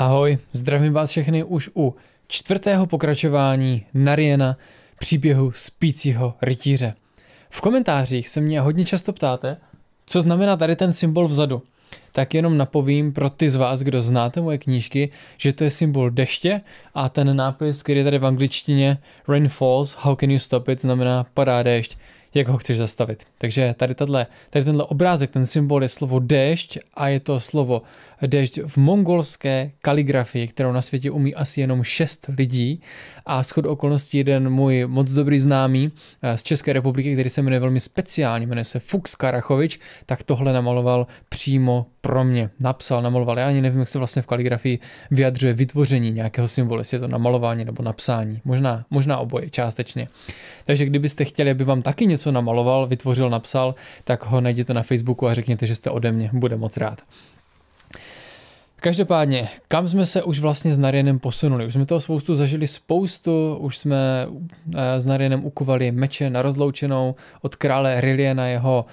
Ahoj, zdravím vás všechny už u čtvrtého pokračování Nariena příběhu spícího rytíře. V komentářích se mě hodně často ptáte, co znamená tady ten symbol vzadu. Tak jenom napovím pro ty z vás, kdo znáte moje knížky, že to je symbol deště a ten nápis, který je tady v angličtině Rain falls, how can you stop it, znamená padá déšť, jak ho chceš zastavit. Takže tady, tato, tady tenhle obrázek, ten symbol je slovo déšť a je to slovo dešť v mongolské kaligrafii, kterou na světě umí asi jenom šest lidí a schod okolností jeden můj moc dobrý známý eh, z České republiky, který se jmenuje velmi speciálně, jmenuje se Fuchs Karachovič, tak tohle namaloval přímo pro mě. Napsal, namaloval, já ani nevím, jak se vlastně v kaligrafii vyjadřuje vytvoření nějakého symbolu, jestli je to namalování nebo napsání, možná, možná oboje částečně. Takže kdybyste chtěli, aby vám taky něco namaloval, vytvořil, napsal, tak ho najděte na Facebooku a řekněte, že jste ode mě, bude moc rád. Každopádně, kam jsme se už vlastně s Narienem posunuli? Už jsme toho spoustu zažili spoustu, už jsme eh, s Narienem ukovali meče na rozloučenou od krále Riliena na jeho,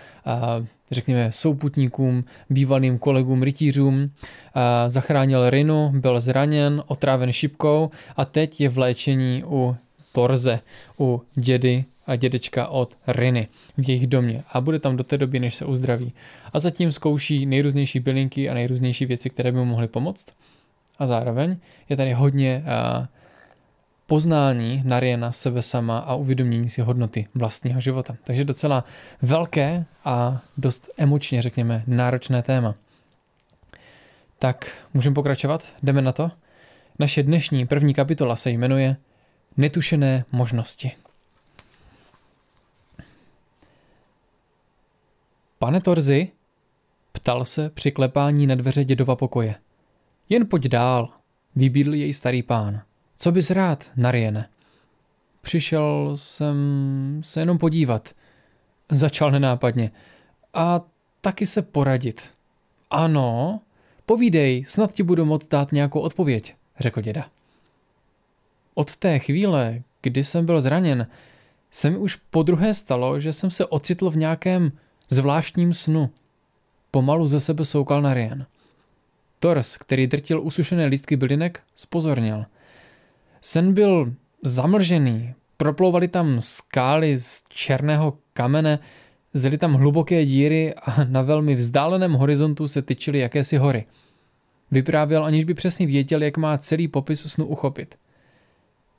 eh, řekněme, souputníkům, bývalým kolegům rytířům. Eh, zachránil Rinu, byl zraněn, otráven šipkou a teď je v léčení u Torze, u dědy dědečka od Riny v jejich domě a bude tam do té doby, než se uzdraví. A zatím zkouší nejrůznější bylinky a nejrůznější věci, které by mu mohly pomoct. A zároveň je tady hodně eh, poznání Nariena sebe sama a uvědomění si hodnoty vlastního života. Takže docela velké a dost emočně, řekněme, náročné téma. Tak můžeme pokračovat? Jdeme na to? Naše dnešní první kapitola se jmenuje Netušené možnosti. Pane Torzi? Ptal se při klepání na dveře dědova pokoje. Jen pojď dál, vybídl jej starý pán. Co bys rád, Nariene? Přišel jsem se jenom podívat. Začal nenápadně. A taky se poradit. Ano, povídej, snad ti budu moct dát nějakou odpověď, řekl děda. Od té chvíle, kdy jsem byl zraněn, se mi už po druhé stalo, že jsem se ocitl v nějakém zvláštním snu. Pomalu ze sebe soukal na Rien. Tors, který drtil usušené lístky bylinek, spozornil. Sen byl zamlžený, proplouvali tam skály z černého kamene, zely tam hluboké díry a na velmi vzdáleném horizontu se tyčily jakési hory. Vyprávěl, aniž by přesně věděl, jak má celý popis snu uchopit.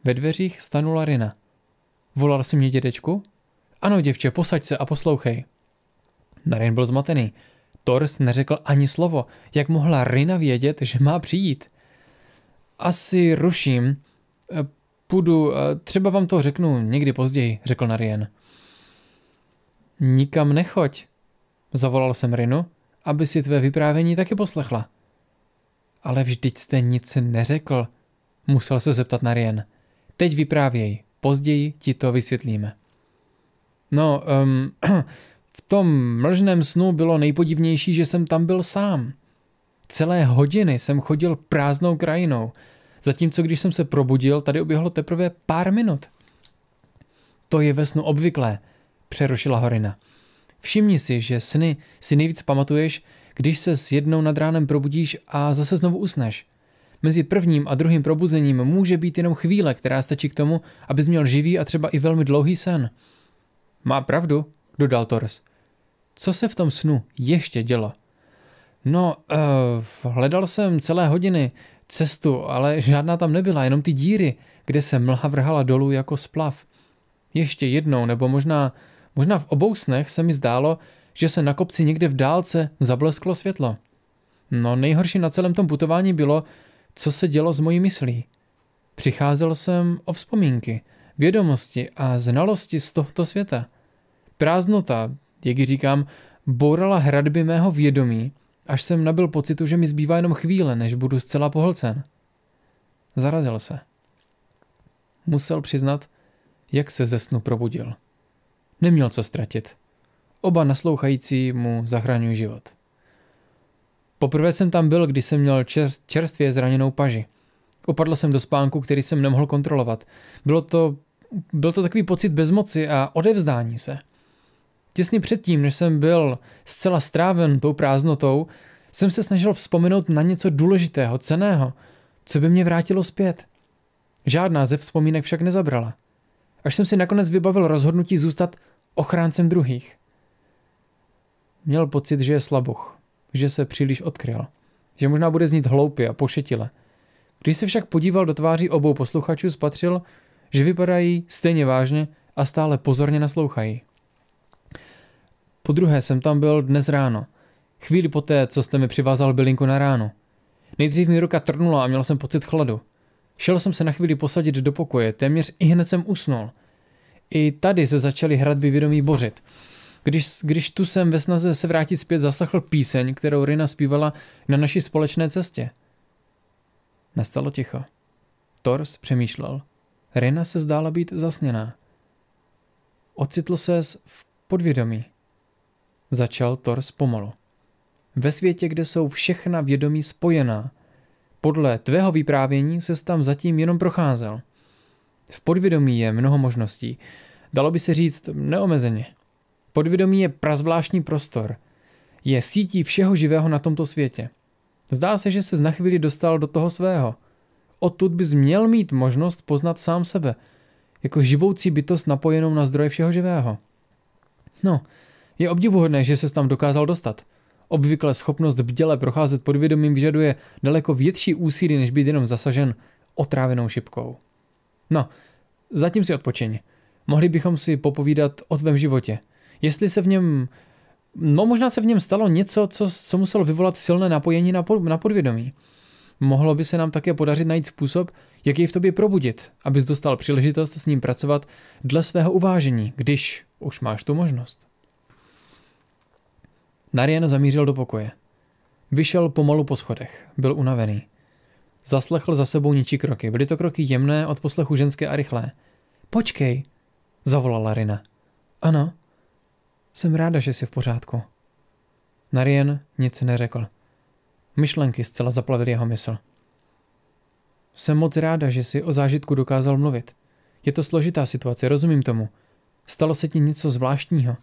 Ve dveřích stanula Rina. Volal si mě dědečku? Ano, děvče, posaď se a poslouchej. Narin byl zmatený. Tors neřekl ani slovo. Jak mohla Rina vědět, že má přijít? Asi ruším. E, půjdu, e, třeba vám to řeknu někdy později, řekl Narin. Nikam nechoď, zavolal jsem Rinu, aby si tvé vyprávění taky poslechla. Ale vždyť jste nic neřekl, musel se zeptat Narin. Teď vyprávěj, později ti to vysvětlíme. No, um, tom mlžném snu bylo nejpodivnější, že jsem tam byl sám. Celé hodiny jsem chodil prázdnou krajinou, zatímco když jsem se probudil, tady oběhlo teprve pár minut. To je ve snu obvyklé, přerušila Horina. Všimni si, že sny si nejvíc pamatuješ, když se s jednou nad ránem probudíš a zase znovu usneš. Mezi prvním a druhým probuzením může být jenom chvíle, která stačí k tomu, abys měl živý a třeba i velmi dlouhý sen. Má pravdu, dodal Tors. Co se v tom snu ještě dělo? No, uh, hledal jsem celé hodiny cestu, ale žádná tam nebyla, jenom ty díry, kde se mlha vrhala dolů jako splav. Ještě jednou, nebo možná, možná v obou snech se mi zdálo, že se na kopci někde v dálce zablesklo světlo. No nejhorší na celém tom putování bylo, co se dělo s mojí myslí. Přicházel jsem o vzpomínky, vědomosti a znalosti z tohoto světa. Prázdnota, jak ji říkám, bourala hradby mého vědomí, až jsem nabil pocitu, že mi zbývá jenom chvíle, než budu zcela pohlcen. Zarazil se. Musel přiznat, jak se ze snu probudil. Neměl co ztratit. Oba naslouchající mu zachraňují život. Poprvé jsem tam byl, když jsem měl čerstvě zraněnou paži. Opadl jsem do spánku, který jsem nemohl kontrolovat. Bylo to, byl to takový pocit bezmoci a odevzdání se – Těsně předtím, než jsem byl zcela stráven tou prázdnotou, jsem se snažil vzpomenout na něco důležitého, ceného, co by mě vrátilo zpět. Žádná ze vzpomínek však nezabrala. Až jsem si nakonec vybavil rozhodnutí zůstat ochráncem druhých. Měl pocit, že je slaboch, že se příliš odkryl, že možná bude znít hloupě a pošetile. Když se však podíval do tváří obou posluchačů, spatřil, že vypadají stejně vážně a stále pozorně naslouchají. Po druhé jsem tam byl dnes ráno. Chvíli poté, co jste mi přivázal bylinku na ráno. Nejdřív mi ruka trnula a měl jsem pocit chladu. Šel jsem se na chvíli posadit do pokoje, téměř i hned jsem usnul. I tady se začaly hradby vědomí bořit. Když, když tu jsem ve snaze se vrátit zpět zaslechl píseň, kterou Rina zpívala na naší společné cestě. Nastalo ticho. Tors přemýšlel. Rina se zdála být zasněná. Ocitl se v podvědomí. Začal Thor pomalu. Ve světě, kde jsou všechna vědomí spojená. Podle tvého vyprávění se tam zatím jenom procházel. V podvědomí je mnoho možností. Dalo by se říct neomezeně. Podvědomí je prazvláštní prostor. Je sítí všeho živého na tomto světě. Zdá se, že se na chvíli dostal do toho svého. Odtud bys měl mít možnost poznat sám sebe, jako živoucí bytost napojenou na zdroje všeho živého. No, je obdivuhodné, že se tam dokázal dostat. Obvykle schopnost bděle procházet podvědomím vyžaduje daleko větší úsilí, než být jenom zasažen otrávenou šipkou. No, zatím si odpočiň. Mohli bychom si popovídat o tvém životě. Jestli se v něm... No možná se v něm stalo něco, co, co muselo vyvolat silné napojení na, pod, na podvědomí. Mohlo by se nám také podařit najít způsob, jak jej v tobě probudit, abys dostal příležitost s ním pracovat dle svého uvážení, když už máš tu možnost. Narien zamířil do pokoje. Vyšel pomalu po schodech, byl unavený. Zaslechl za sebou ničí kroky, byly to kroky jemné od poslechu ženské a rychlé. Počkej, zavolala Rina. Ano, jsem ráda, že jsi v pořádku. Narien nic neřekl. Myšlenky zcela zaplavily jeho mysl. Jsem moc ráda, že jsi o zážitku dokázal mluvit. Je to složitá situace, rozumím tomu. Stalo se ti něco zvláštního.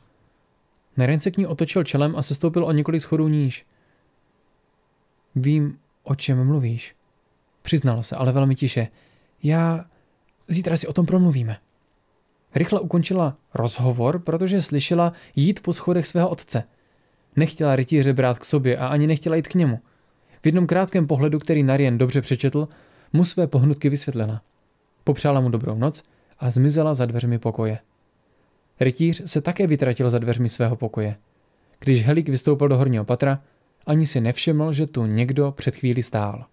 Naren se k ní otočil čelem a sestoupil o několik schodů níž. Vím, o čem mluvíš. Přiznal se, ale velmi tiše. Já... Zítra si o tom promluvíme. Rychle ukončila rozhovor, protože slyšela jít po schodech svého otce. Nechtěla rytíře brát k sobě a ani nechtěla jít k němu. V jednom krátkém pohledu, který Narien dobře přečetl, mu své pohnutky vysvětlila. Popřála mu dobrou noc a zmizela za dveřmi pokoje. Rytíř se také vytratil za dveřmi svého pokoje. Když Helik vystoupil do horního patra, ani si nevšiml, že tu někdo před chvíli stál.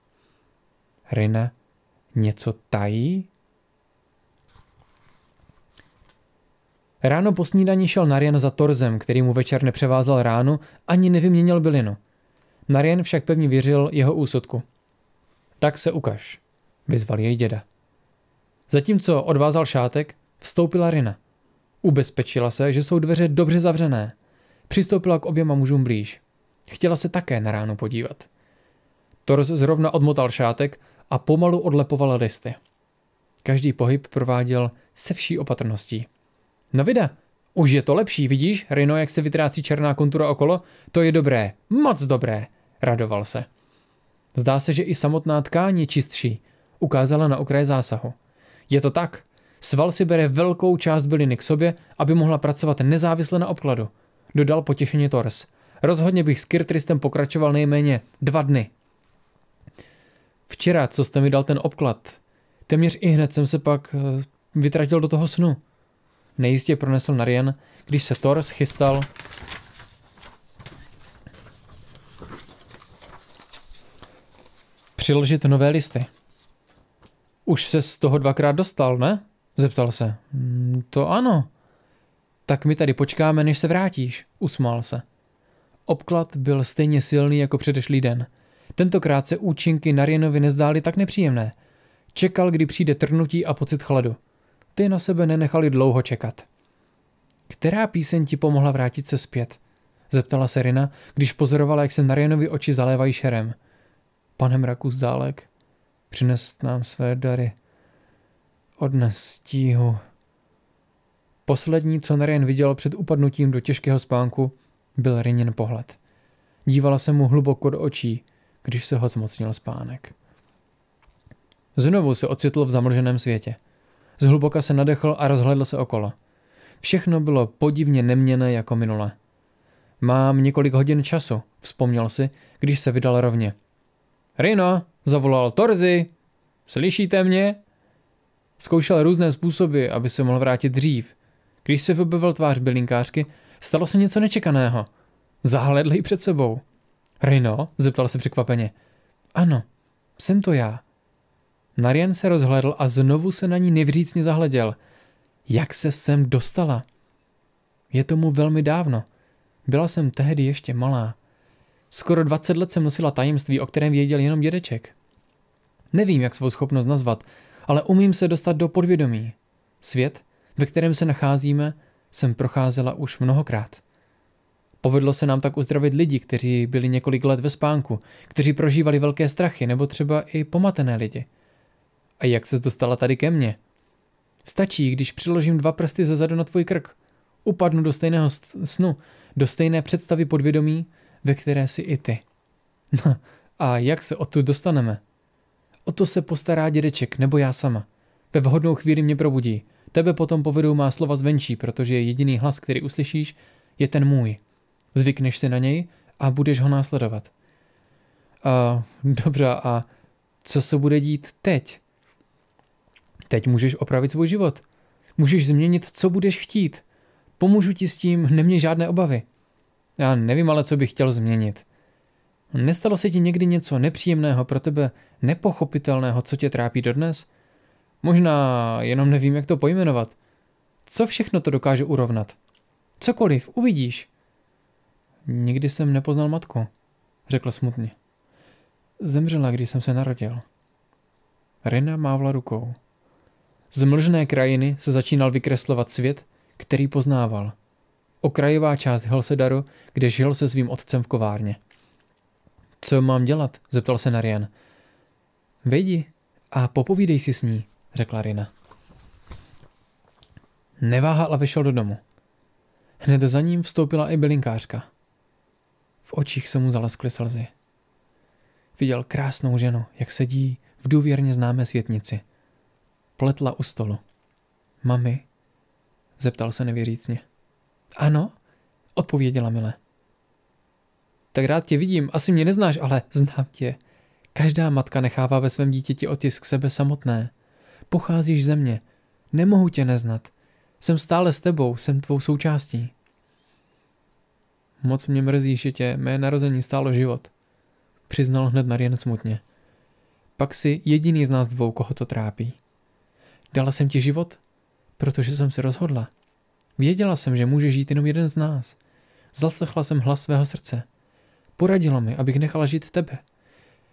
Rina něco tají? Ráno po snídaní šel Narian za Torzem, který mu večer nepřevázal ránu ani nevyměnil bylinu. Narian však pevně věřil jeho úsudku. Tak se ukaž, vyzval jej děda. Zatímco odvázal šátek, vstoupila Rina – Ubezpečila se, že jsou dveře dobře zavřené. Přistoupila k oběma mužům blíž. Chtěla se také na ránu podívat. Tors zrovna odmotal šátek a pomalu odlepovala listy. Každý pohyb prováděl se vší opatrností. No vida, už je to lepší, vidíš, Rino, jak se vytrácí černá kontura okolo? To je dobré, moc dobré, radoval se. Zdá se, že i samotná tkání čistší, ukázala na okraje zásahu. Je to tak, Sval si bere velkou část byliny k sobě, aby mohla pracovat nezávisle na obkladu, dodal potěšeně Tors. Rozhodně bych s Kirtristem pokračoval nejméně dva dny. Včera, co jste mi dal ten obklad, téměř i hned jsem se pak eh, vytratil do toho snu. Nejistě pronesl Narian, když se Tors chystal přiložit nové listy. Už se z toho dvakrát dostal, ne? Zeptal se. Mm, to ano. Tak my tady počkáme, než se vrátíš, usmál se. Obklad byl stejně silný jako předešlý den. Tentokrát se účinky Narienovi nezdály tak nepříjemné. Čekal, kdy přijde trnutí a pocit chladu. Ty na sebe nenechali dlouho čekat. Která píseň ti pomohla vrátit se zpět? Zeptala se Rina, když pozorovala, jak se Narienovi oči zalévají šerem. Pane mraku zdálek, přines nám své dary, od stíhu. Poslední, co Naren viděl před upadnutím do těžkého spánku, byl Rinin pohled. Dívala se mu hluboko do očí, když se ho zmocnil spánek. Znovu se ocitl v zamlženém světě. Zhluboka se nadechl a rozhledl se okolo. Všechno bylo podivně neměné jako minule. Mám několik hodin času, vzpomněl si, když se vydal rovně. Rino, zavolal Torzi. Slyšíte mě? Zkoušel různé způsoby, aby se mohl vrátit dřív. Když se objevil tvář bylinkářky, stalo se něco nečekaného. Zahledl ji před sebou. Rino? zeptal se překvapeně. Ano, jsem to já. Narian se rozhledl a znovu se na ní nevřícně zahleděl. Jak se sem dostala? Je tomu velmi dávno. Byla jsem tehdy ještě malá. Skoro 20 let jsem nosila tajemství, o kterém věděl jenom dědeček. Nevím, jak svou schopnost nazvat, ale umím se dostat do podvědomí. Svět, ve kterém se nacházíme, jsem procházela už mnohokrát. Povedlo se nám tak uzdravit lidi, kteří byli několik let ve spánku, kteří prožívali velké strachy nebo třeba i pomatené lidi. A jak se dostala tady ke mně? Stačí, když přiložím dva prsty ze zadu na tvůj krk. Upadnu do stejného snu, do stejné představy podvědomí, ve které si i ty. No, a jak se odtud dostaneme? O to se postará dědeček, nebo já sama. Ve vhodnou chvíli mě probudí. Tebe potom povedou má slova zvenčí, protože jediný hlas, který uslyšíš, je ten můj. Zvykneš si na něj a budeš ho následovat. A, dobře, a co se bude dít teď? Teď můžeš opravit svůj život. Můžeš změnit, co budeš chtít. Pomůžu ti s tím, neměj žádné obavy. Já nevím ale, co bych chtěl změnit. Nestalo se ti někdy něco nepříjemného pro tebe, nepochopitelného, co tě trápí dodnes? Možná jenom nevím, jak to pojmenovat. Co všechno to dokáže urovnat? Cokoliv, uvidíš. Nikdy jsem nepoznal matku, řekl smutně. Zemřela, když jsem se narodil. Rina mávla rukou. Z mlžné krajiny se začínal vykreslovat svět, který poznával. Okrajová část Helsedaru, kde žil se svým otcem v kovárně. Co mám dělat? zeptal se Narian. Vejdi a popovídej si s ní, řekla Rina. Neváhal a vyšel do domu. Hned za ním vstoupila i bylinkářka. V očích se mu zaleskly slzy. Viděl krásnou ženu, jak sedí v důvěrně známé světnici. Pletla u stolu. Mami? Zeptal se nevěřícně. Ano, odpověděla Mile tak rád tě vidím, asi mě neznáš, ale znám tě. Každá matka nechává ve svém dítěti otisk sebe samotné. Pocházíš ze mě. Nemohu tě neznat. Jsem stále s tebou, jsem tvou součástí. Moc mě mrzí, že tě mé narození stálo život. Přiznal hned Marian smutně. Pak si jediný z nás dvou, koho to trápí. Dala jsem ti život, protože jsem se rozhodla. Věděla jsem, že může žít jenom jeden z nás. Zaslechla jsem hlas svého srdce. Poradila mi, abych nechala žít tebe.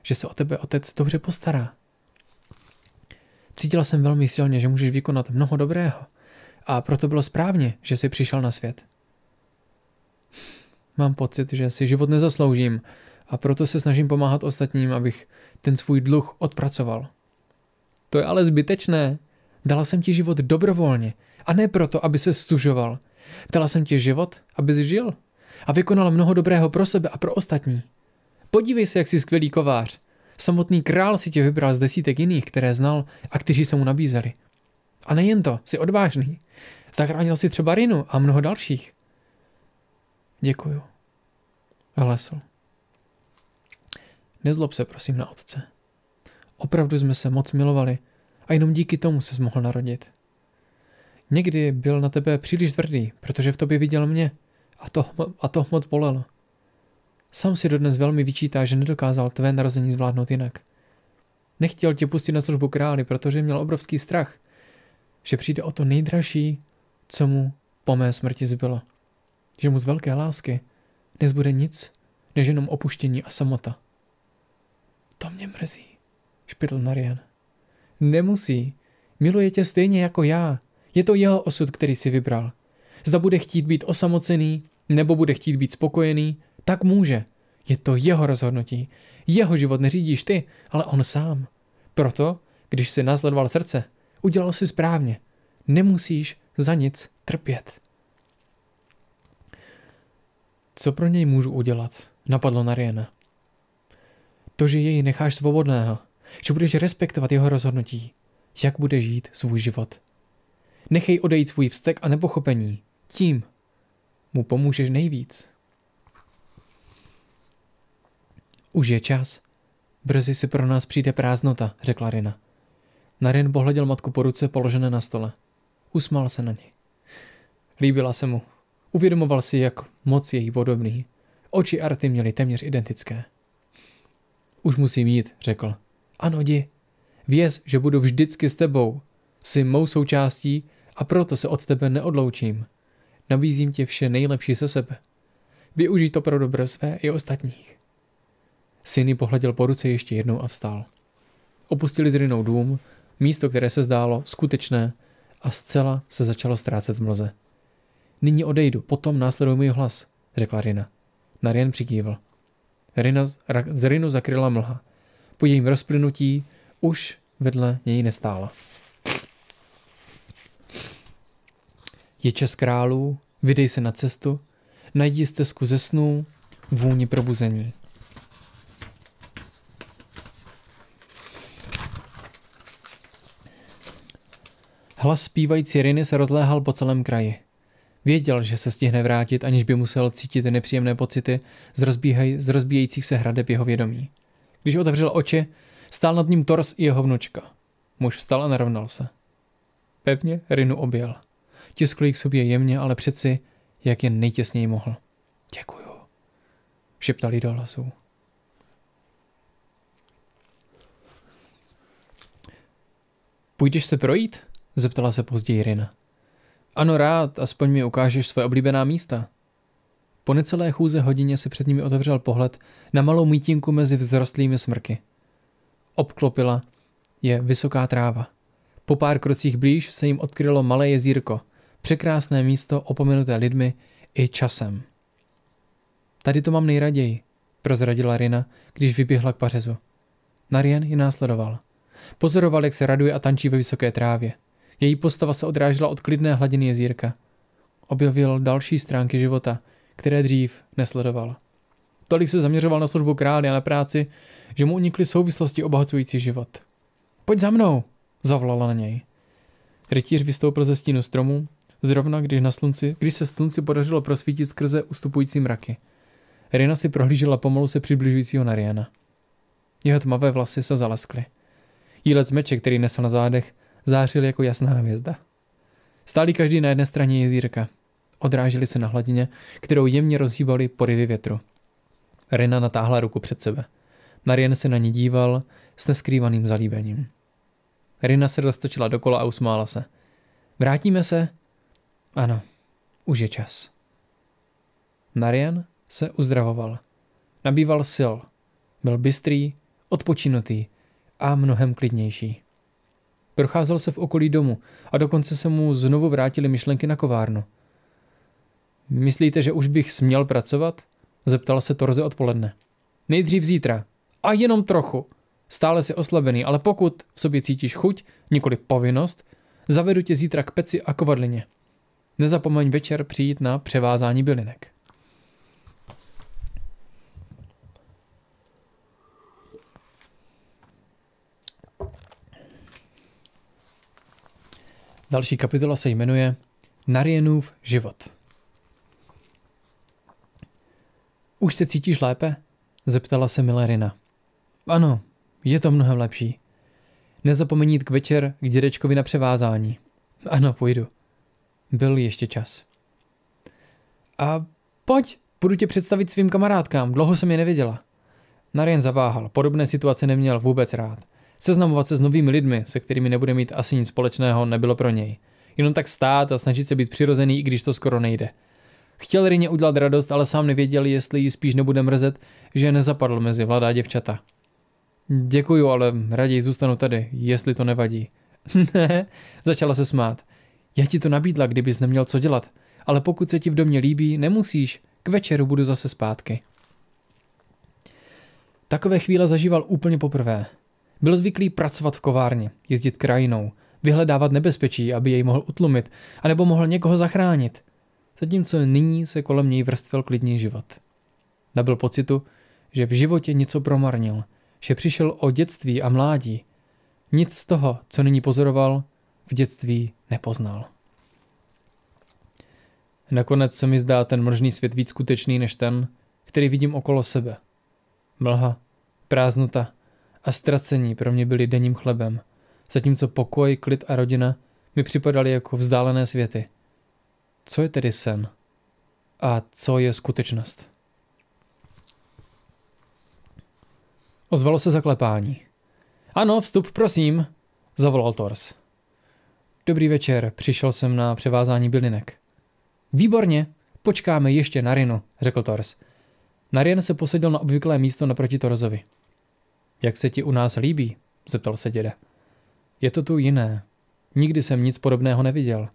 Že se o tebe otec dobře postará. Cítila jsem velmi silně, že můžeš vykonat mnoho dobrého. A proto bylo správně, že jsi přišel na svět. Mám pocit, že si život nezasloužím a proto se snažím pomáhat ostatním, abych ten svůj dluh odpracoval. To je ale zbytečné. Dala jsem ti život dobrovolně a ne proto, aby se sužoval. Dala jsem ti život, aby žil a vykonal mnoho dobrého pro sebe a pro ostatní. Podívej se, jak jsi skvělý kovář. Samotný král si tě vybral z desítek jiných, které znal a kteří se mu nabízeli. A nejen to, jsi odvážný. Zachránil si třeba Rinu a mnoho dalších. Děkuju. Hlesl. Nezlob se prosím na otce. Opravdu jsme se moc milovali a jenom díky tomu se mohl narodit. Někdy byl na tebe příliš tvrdý, protože v tobě viděl mě – a to, a to moc bolelo. Sam si dodnes velmi vyčítá, že nedokázal tvé narození zvládnout jinak. Nechtěl tě pustit na službu králi, protože měl obrovský strach, že přijde o to nejdražší, co mu po mé smrti zbylo. Že mu z velké lásky nezbude nic, než jenom opuštění a samota. To mě mrzí, špitl Marian. Nemusí. Miluje tě stejně jako já. Je to jeho osud, který si vybral zda bude chtít být osamocený nebo bude chtít být spokojený, tak může. Je to jeho rozhodnutí. Jeho život neřídíš ty, ale on sám. Proto, když si nazledoval srdce, udělal si správně. Nemusíš za nic trpět. Co pro něj můžu udělat? Napadlo Nariena. To, že jej necháš svobodného, že budeš respektovat jeho rozhodnutí, jak bude žít svůj život. Nechej odejít svůj vztek a nepochopení. Tím mu pomůžeš nejvíc. Už je čas. Brzy si pro nás přijde prázdnota, řekla Rina. Narin pohleděl matku po ruce položené na stole. Usmál se na ní. Líbila se mu. Uvědomoval si, jak moc je jí podobný. Oči Arty měly téměř identické. Už musím jít, řekl. Ano, di. Věz, že budu vždycky s tebou. Jsi mou součástí a proto se od tebe neodloučím. Nabízím ti vše nejlepší ze sebe. Využij to pro dobro své i ostatních. Syny pohleděl po ruce ještě jednou a vstal. Opustili zrynou dům, místo, které se zdálo skutečné a zcela se začalo ztrácet v mlze. Nyní odejdu, potom následuj můj hlas, řekla Rina. Narien přikývl. Rina z, ra, z Rinu zakryla mlha. Po jejím rozplynutí už vedle něj nestála. Je čas králů, vydej se na cestu, najdi stezku ze snů, vůni probuzení. Hlas zpívající Riny se rozléhal po celém kraji. Věděl, že se stihne vrátit, aniž by musel cítit nepříjemné pocity z, rozbíhaj, z rozbíjejících se hradeb jeho vědomí. Když otevřel oči, stál nad ním Tors i jeho vnučka. Muž vstal a narovnal se. Pevně Rinu objel. Tiskl ji k sobě jemně, ale přeci, jak jen nejtěsněji mohl. Děkuju, šeptal jí do hlasu. Půjdeš se projít? Zeptala se později Rina. Ano, rád, aspoň mi ukážeš své oblíbená místa. Po necelé chůze hodině se před nimi otevřel pohled na malou mítinku mezi vzrostlými smrky. Obklopila je vysoká tráva. Po pár krocích blíž se jim odkrylo malé jezírko, Překrásné místo opomenuté lidmi i časem. Tady to mám nejraději, prozradila Rina, když vyběhla k pařezu. Narien ji následoval. Pozoroval, jak se raduje a tančí ve vysoké trávě. Její postava se odrážela od klidné hladiny jezírka. Objevil další stránky života, které dřív nesledoval. Tolik se zaměřoval na službu krály a na práci, že mu unikly souvislosti obohacující život. Pojď za mnou, zavolala na něj. Rytíř vystoupil ze stínu stromu zrovna když, na slunci, když se slunci podařilo prosvítit skrze ustupující mraky. Rina si prohlížela pomalu se přibližujícího Nariana. Jeho tmavé vlasy se zaleskly. Jílec meče, který nesl na zádech, zářil jako jasná hvězda. Stáli každý na jedné straně jezírka. Odráželi se na hladině, kterou jemně rozhýbali poryvy větru. Rina natáhla ruku před sebe. Narian se na ní díval s neskrývaným zalíbením. Rina se roztočila dokola a usmála se. Vrátíme se? Ano, už je čas. Marian se uzdravoval. Nabýval sil. Byl bystrý, odpočinutý a mnohem klidnější. Procházel se v okolí domu a dokonce se mu znovu vrátily myšlenky na kovárnu. Myslíte, že už bych směl pracovat? Zeptal se Torze odpoledne. Nejdřív zítra. A jenom trochu. Stále si oslabený, ale pokud v sobě cítíš chuť, nikoli povinnost, zavedu tě zítra k peci a kovadlině. Nezapomeň večer přijít na převázání bylinek. Další kapitola se jmenuje Narienův život. Už se cítíš lépe? Zeptala se Milerina. Ano, je to mnohem lepší. Nezapomeň jít k večer k dědečkovi na převázání. Ano, půjdu. Byl ještě čas. A pojď, budu tě představit svým kamarádkám, dlouho jsem je neviděla. Narien zaváhal, podobné situace neměl vůbec rád. Seznamovat se s novými lidmi, se kterými nebude mít asi nic společného, nebylo pro něj. Jenom tak stát a snažit se být přirozený, i když to skoro nejde. Chtěl Rině udělat radost, ale sám nevěděl, jestli ji spíš nebude mrzet, že nezapadl mezi vladá děvčata. Děkuju, ale raději zůstanu tady, jestli to nevadí. Ne, začala se smát. Já ti to nabídla, kdybys neměl co dělat, ale pokud se ti v domě líbí, nemusíš, k večeru budu zase zpátky. Takové chvíle zažíval úplně poprvé. Byl zvyklý pracovat v kovárně, jezdit krajinou, vyhledávat nebezpečí, aby jej mohl utlumit, anebo mohl někoho zachránit. Zatímco nyní se kolem něj vrstvil klidný život. Nabyl pocitu, že v životě něco promarnil, že přišel o dětství a mládí. Nic z toho, co nyní pozoroval, v dětství nepoznal. Nakonec se mi zdá ten mržný svět víc skutečný než ten, který vidím okolo sebe. Mlha, prázdnota a ztracení pro mě byly denním chlebem, zatímco pokoj, klid a rodina mi připadaly jako vzdálené světy. Co je tedy sen? A co je skutečnost? Ozvalo se zaklepání. Ano, vstup, prosím, zavolal Tors. Dobrý večer, přišel jsem na převázání bylinek. Výborně, počkáme ještě na Rinu, řekl Tors. Narien se posadil na obvyklé místo naproti Torzovi. Jak se ti u nás líbí? zeptal se děda. Je to tu jiné. Nikdy jsem nic podobného neviděl.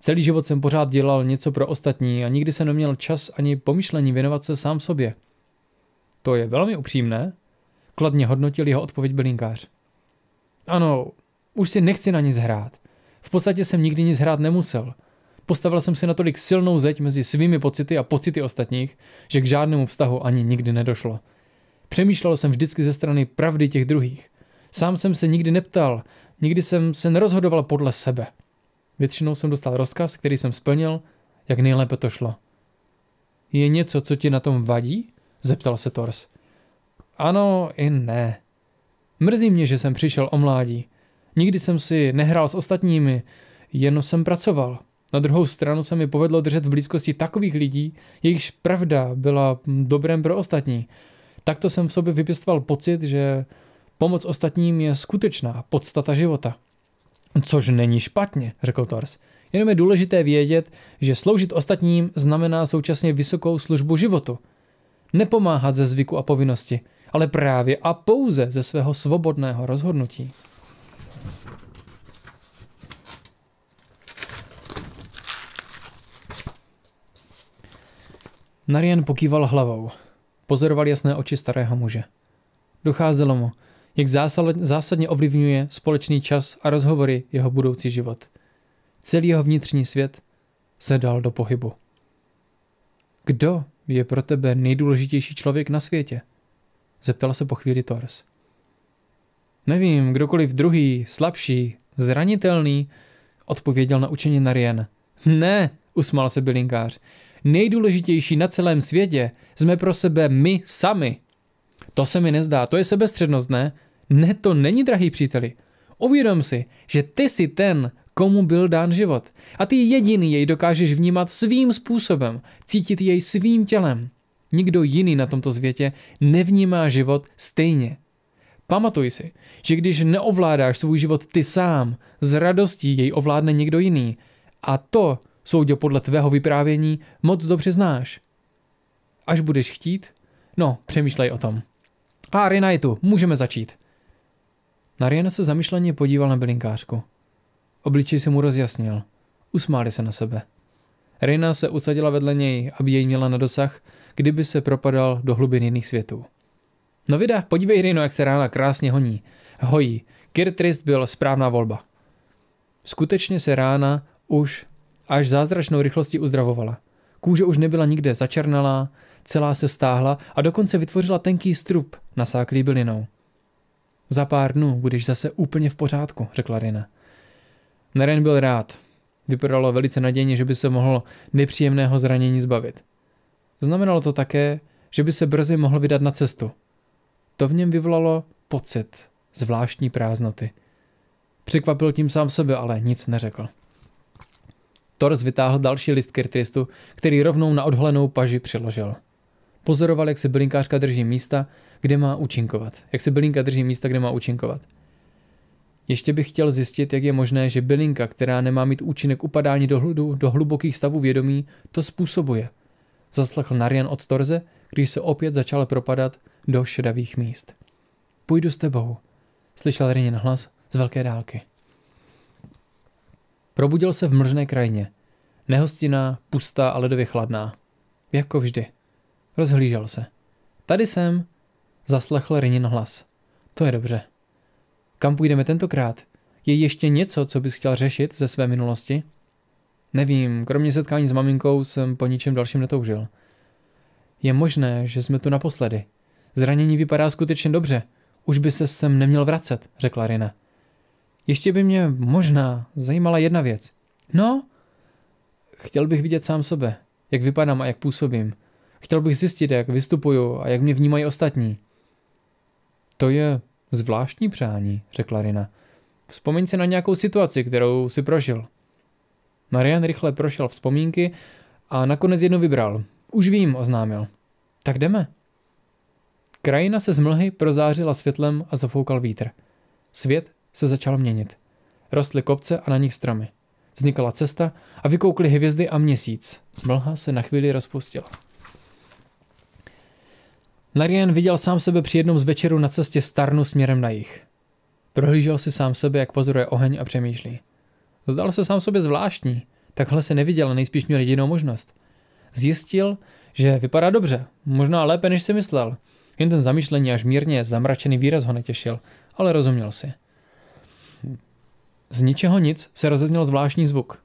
Celý život jsem pořád dělal něco pro ostatní a nikdy jsem neměl čas ani pomyšlení věnovat se sám sobě. To je velmi upřímné, kladně hodnotil jeho odpověď bylinkář. Ano, už si nechci na nic hrát. V podstatě jsem nikdy nic hrát nemusel. Postavil jsem si natolik silnou zeď mezi svými pocity a pocity ostatních, že k žádnému vztahu ani nikdy nedošlo. Přemýšlel jsem vždycky ze strany pravdy těch druhých. Sám jsem se nikdy neptal, nikdy jsem se nerozhodoval podle sebe. Většinou jsem dostal rozkaz, který jsem splnil, jak nejlépe to šlo. Je něco, co ti na tom vadí? zeptal se Tors. Ano i ne. Mrzí mě, že jsem přišel o mládí. Nikdy jsem si nehrál s ostatními, jen jsem pracoval. Na druhou stranu se mi povedlo držet v blízkosti takových lidí, jejichž pravda byla dobrem pro ostatní. Takto jsem v sobě vypěstoval pocit, že pomoc ostatním je skutečná podstata života. Což není špatně, řekl Tors. Jenom je důležité vědět, že sloužit ostatním znamená současně vysokou službu životu. Nepomáhat ze zvyku a povinnosti, ale právě a pouze ze svého svobodného rozhodnutí. Narian pokýval hlavou. Pozoroval jasné oči starého muže. Docházelo mu, jak zásadně ovlivňuje společný čas a rozhovory jeho budoucí život. Celý jeho vnitřní svět se dal do pohybu. Kdo je pro tebe nejdůležitější člověk na světě? Zeptala se po chvíli Tors. Nevím, kdokoliv druhý, slabší, zranitelný, odpověděl na učení Narien. Ne, usmál se bylinkář nejdůležitější na celém světě, jsme pro sebe my sami. To se mi nezdá, to je sebestřednost, ne? Ne, to není, drahý příteli. Uvědom si, že ty jsi ten, komu byl dán život. A ty jediný jej dokážeš vnímat svým způsobem, cítit jej svým tělem. Nikdo jiný na tomto světě nevnímá život stejně. Pamatuj si, že když neovládáš svůj život ty sám, z radostí jej ovládne někdo jiný. A to soudě podle tvého vyprávění, moc dobře znáš. Až budeš chtít? No, přemýšlej o tom. A Rina je tu, můžeme začít. Rina se zamišleně podíval na bylinkářku. Obličej se mu rozjasnil. Usmáli se na sebe. Rina se usadila vedle něj, aby jej měla na dosah, kdyby se propadal do hlubin jiných světů. No vida, podívej Rino, jak se rána krásně honí. Hojí. Kirtrist byl správná volba. Skutečně se rána už až zázračnou rychlostí uzdravovala. Kůže už nebyla nikde začernalá, celá se stáhla a dokonce vytvořila tenký strup, nasáklý bylinou. Za pár dnů budeš zase úplně v pořádku, řekla Rina. Naren byl rád. Vypadalo velice nadějně, že by se mohl nepříjemného zranění zbavit. Znamenalo to také, že by se brzy mohl vydat na cestu. To v něm vyvolalo pocit zvláštní prázdnoty. Překvapil tím sám sebe, ale nic neřekl. Tors vytáhl další list Kirtristu, který rovnou na odholenou paži přiložil. Pozoroval, jak se bylinkářka drží místa, kde má účinkovat. Jak se bylinka drží místa, kde má účinkovat. Ještě bych chtěl zjistit, jak je možné, že bylinka, která nemá mít účinek upadání do hludu, do hlubokých stavů vědomí, to způsobuje. Zaslechl Narian od Torze, když se opět začal propadat do šedavých míst. Půjdu s tebou, slyšel Rinin hlas z velké dálky. Probudil se v mlžné krajině. Nehostinná, pustá a ledově chladná. Jako vždy. Rozhlížel se. Tady jsem, zaslechl Rinin hlas. To je dobře. Kam půjdeme tentokrát? Je ještě něco, co bys chtěl řešit ze své minulosti? Nevím, kromě setkání s maminkou jsem po ničem dalším netoužil. Je možné, že jsme tu naposledy. Zranění vypadá skutečně dobře. Už by se sem neměl vracet, řekla Rina. Ještě by mě možná zajímala jedna věc. No, chtěl bych vidět sám sebe, jak vypadám a jak působím. Chtěl bych zjistit, jak vystupuju a jak mě vnímají ostatní. To je zvláštní přání, řekla Rina. Vzpomeň si na nějakou situaci, kterou si prožil. Marian rychle prošel vzpomínky a nakonec jednu vybral. Už vím, oznámil. Tak jdeme. Krajina se z mlhy prozářila světlem a zafoukal vítr. Svět se začal měnit. Rostly kopce a na nich stromy. Vznikala cesta a vykoukly hvězdy a měsíc. Mlha se na chvíli rozpustila. Larian viděl sám sebe při jednom z večerů na cestě Starnu směrem na jich. Prohlížel si sám sebe, jak pozoruje oheň a přemýšlí. Zdal se sám sobě zvláštní, takhle se neviděl a nejspíš měl jedinou možnost. Zjistil, že vypadá dobře, možná lépe, než si myslel. Jen ten zamýšlení až mírně zamračený výraz ho netěšil, ale rozuměl si. Z ničeho nic se rozezněl zvláštní zvuk.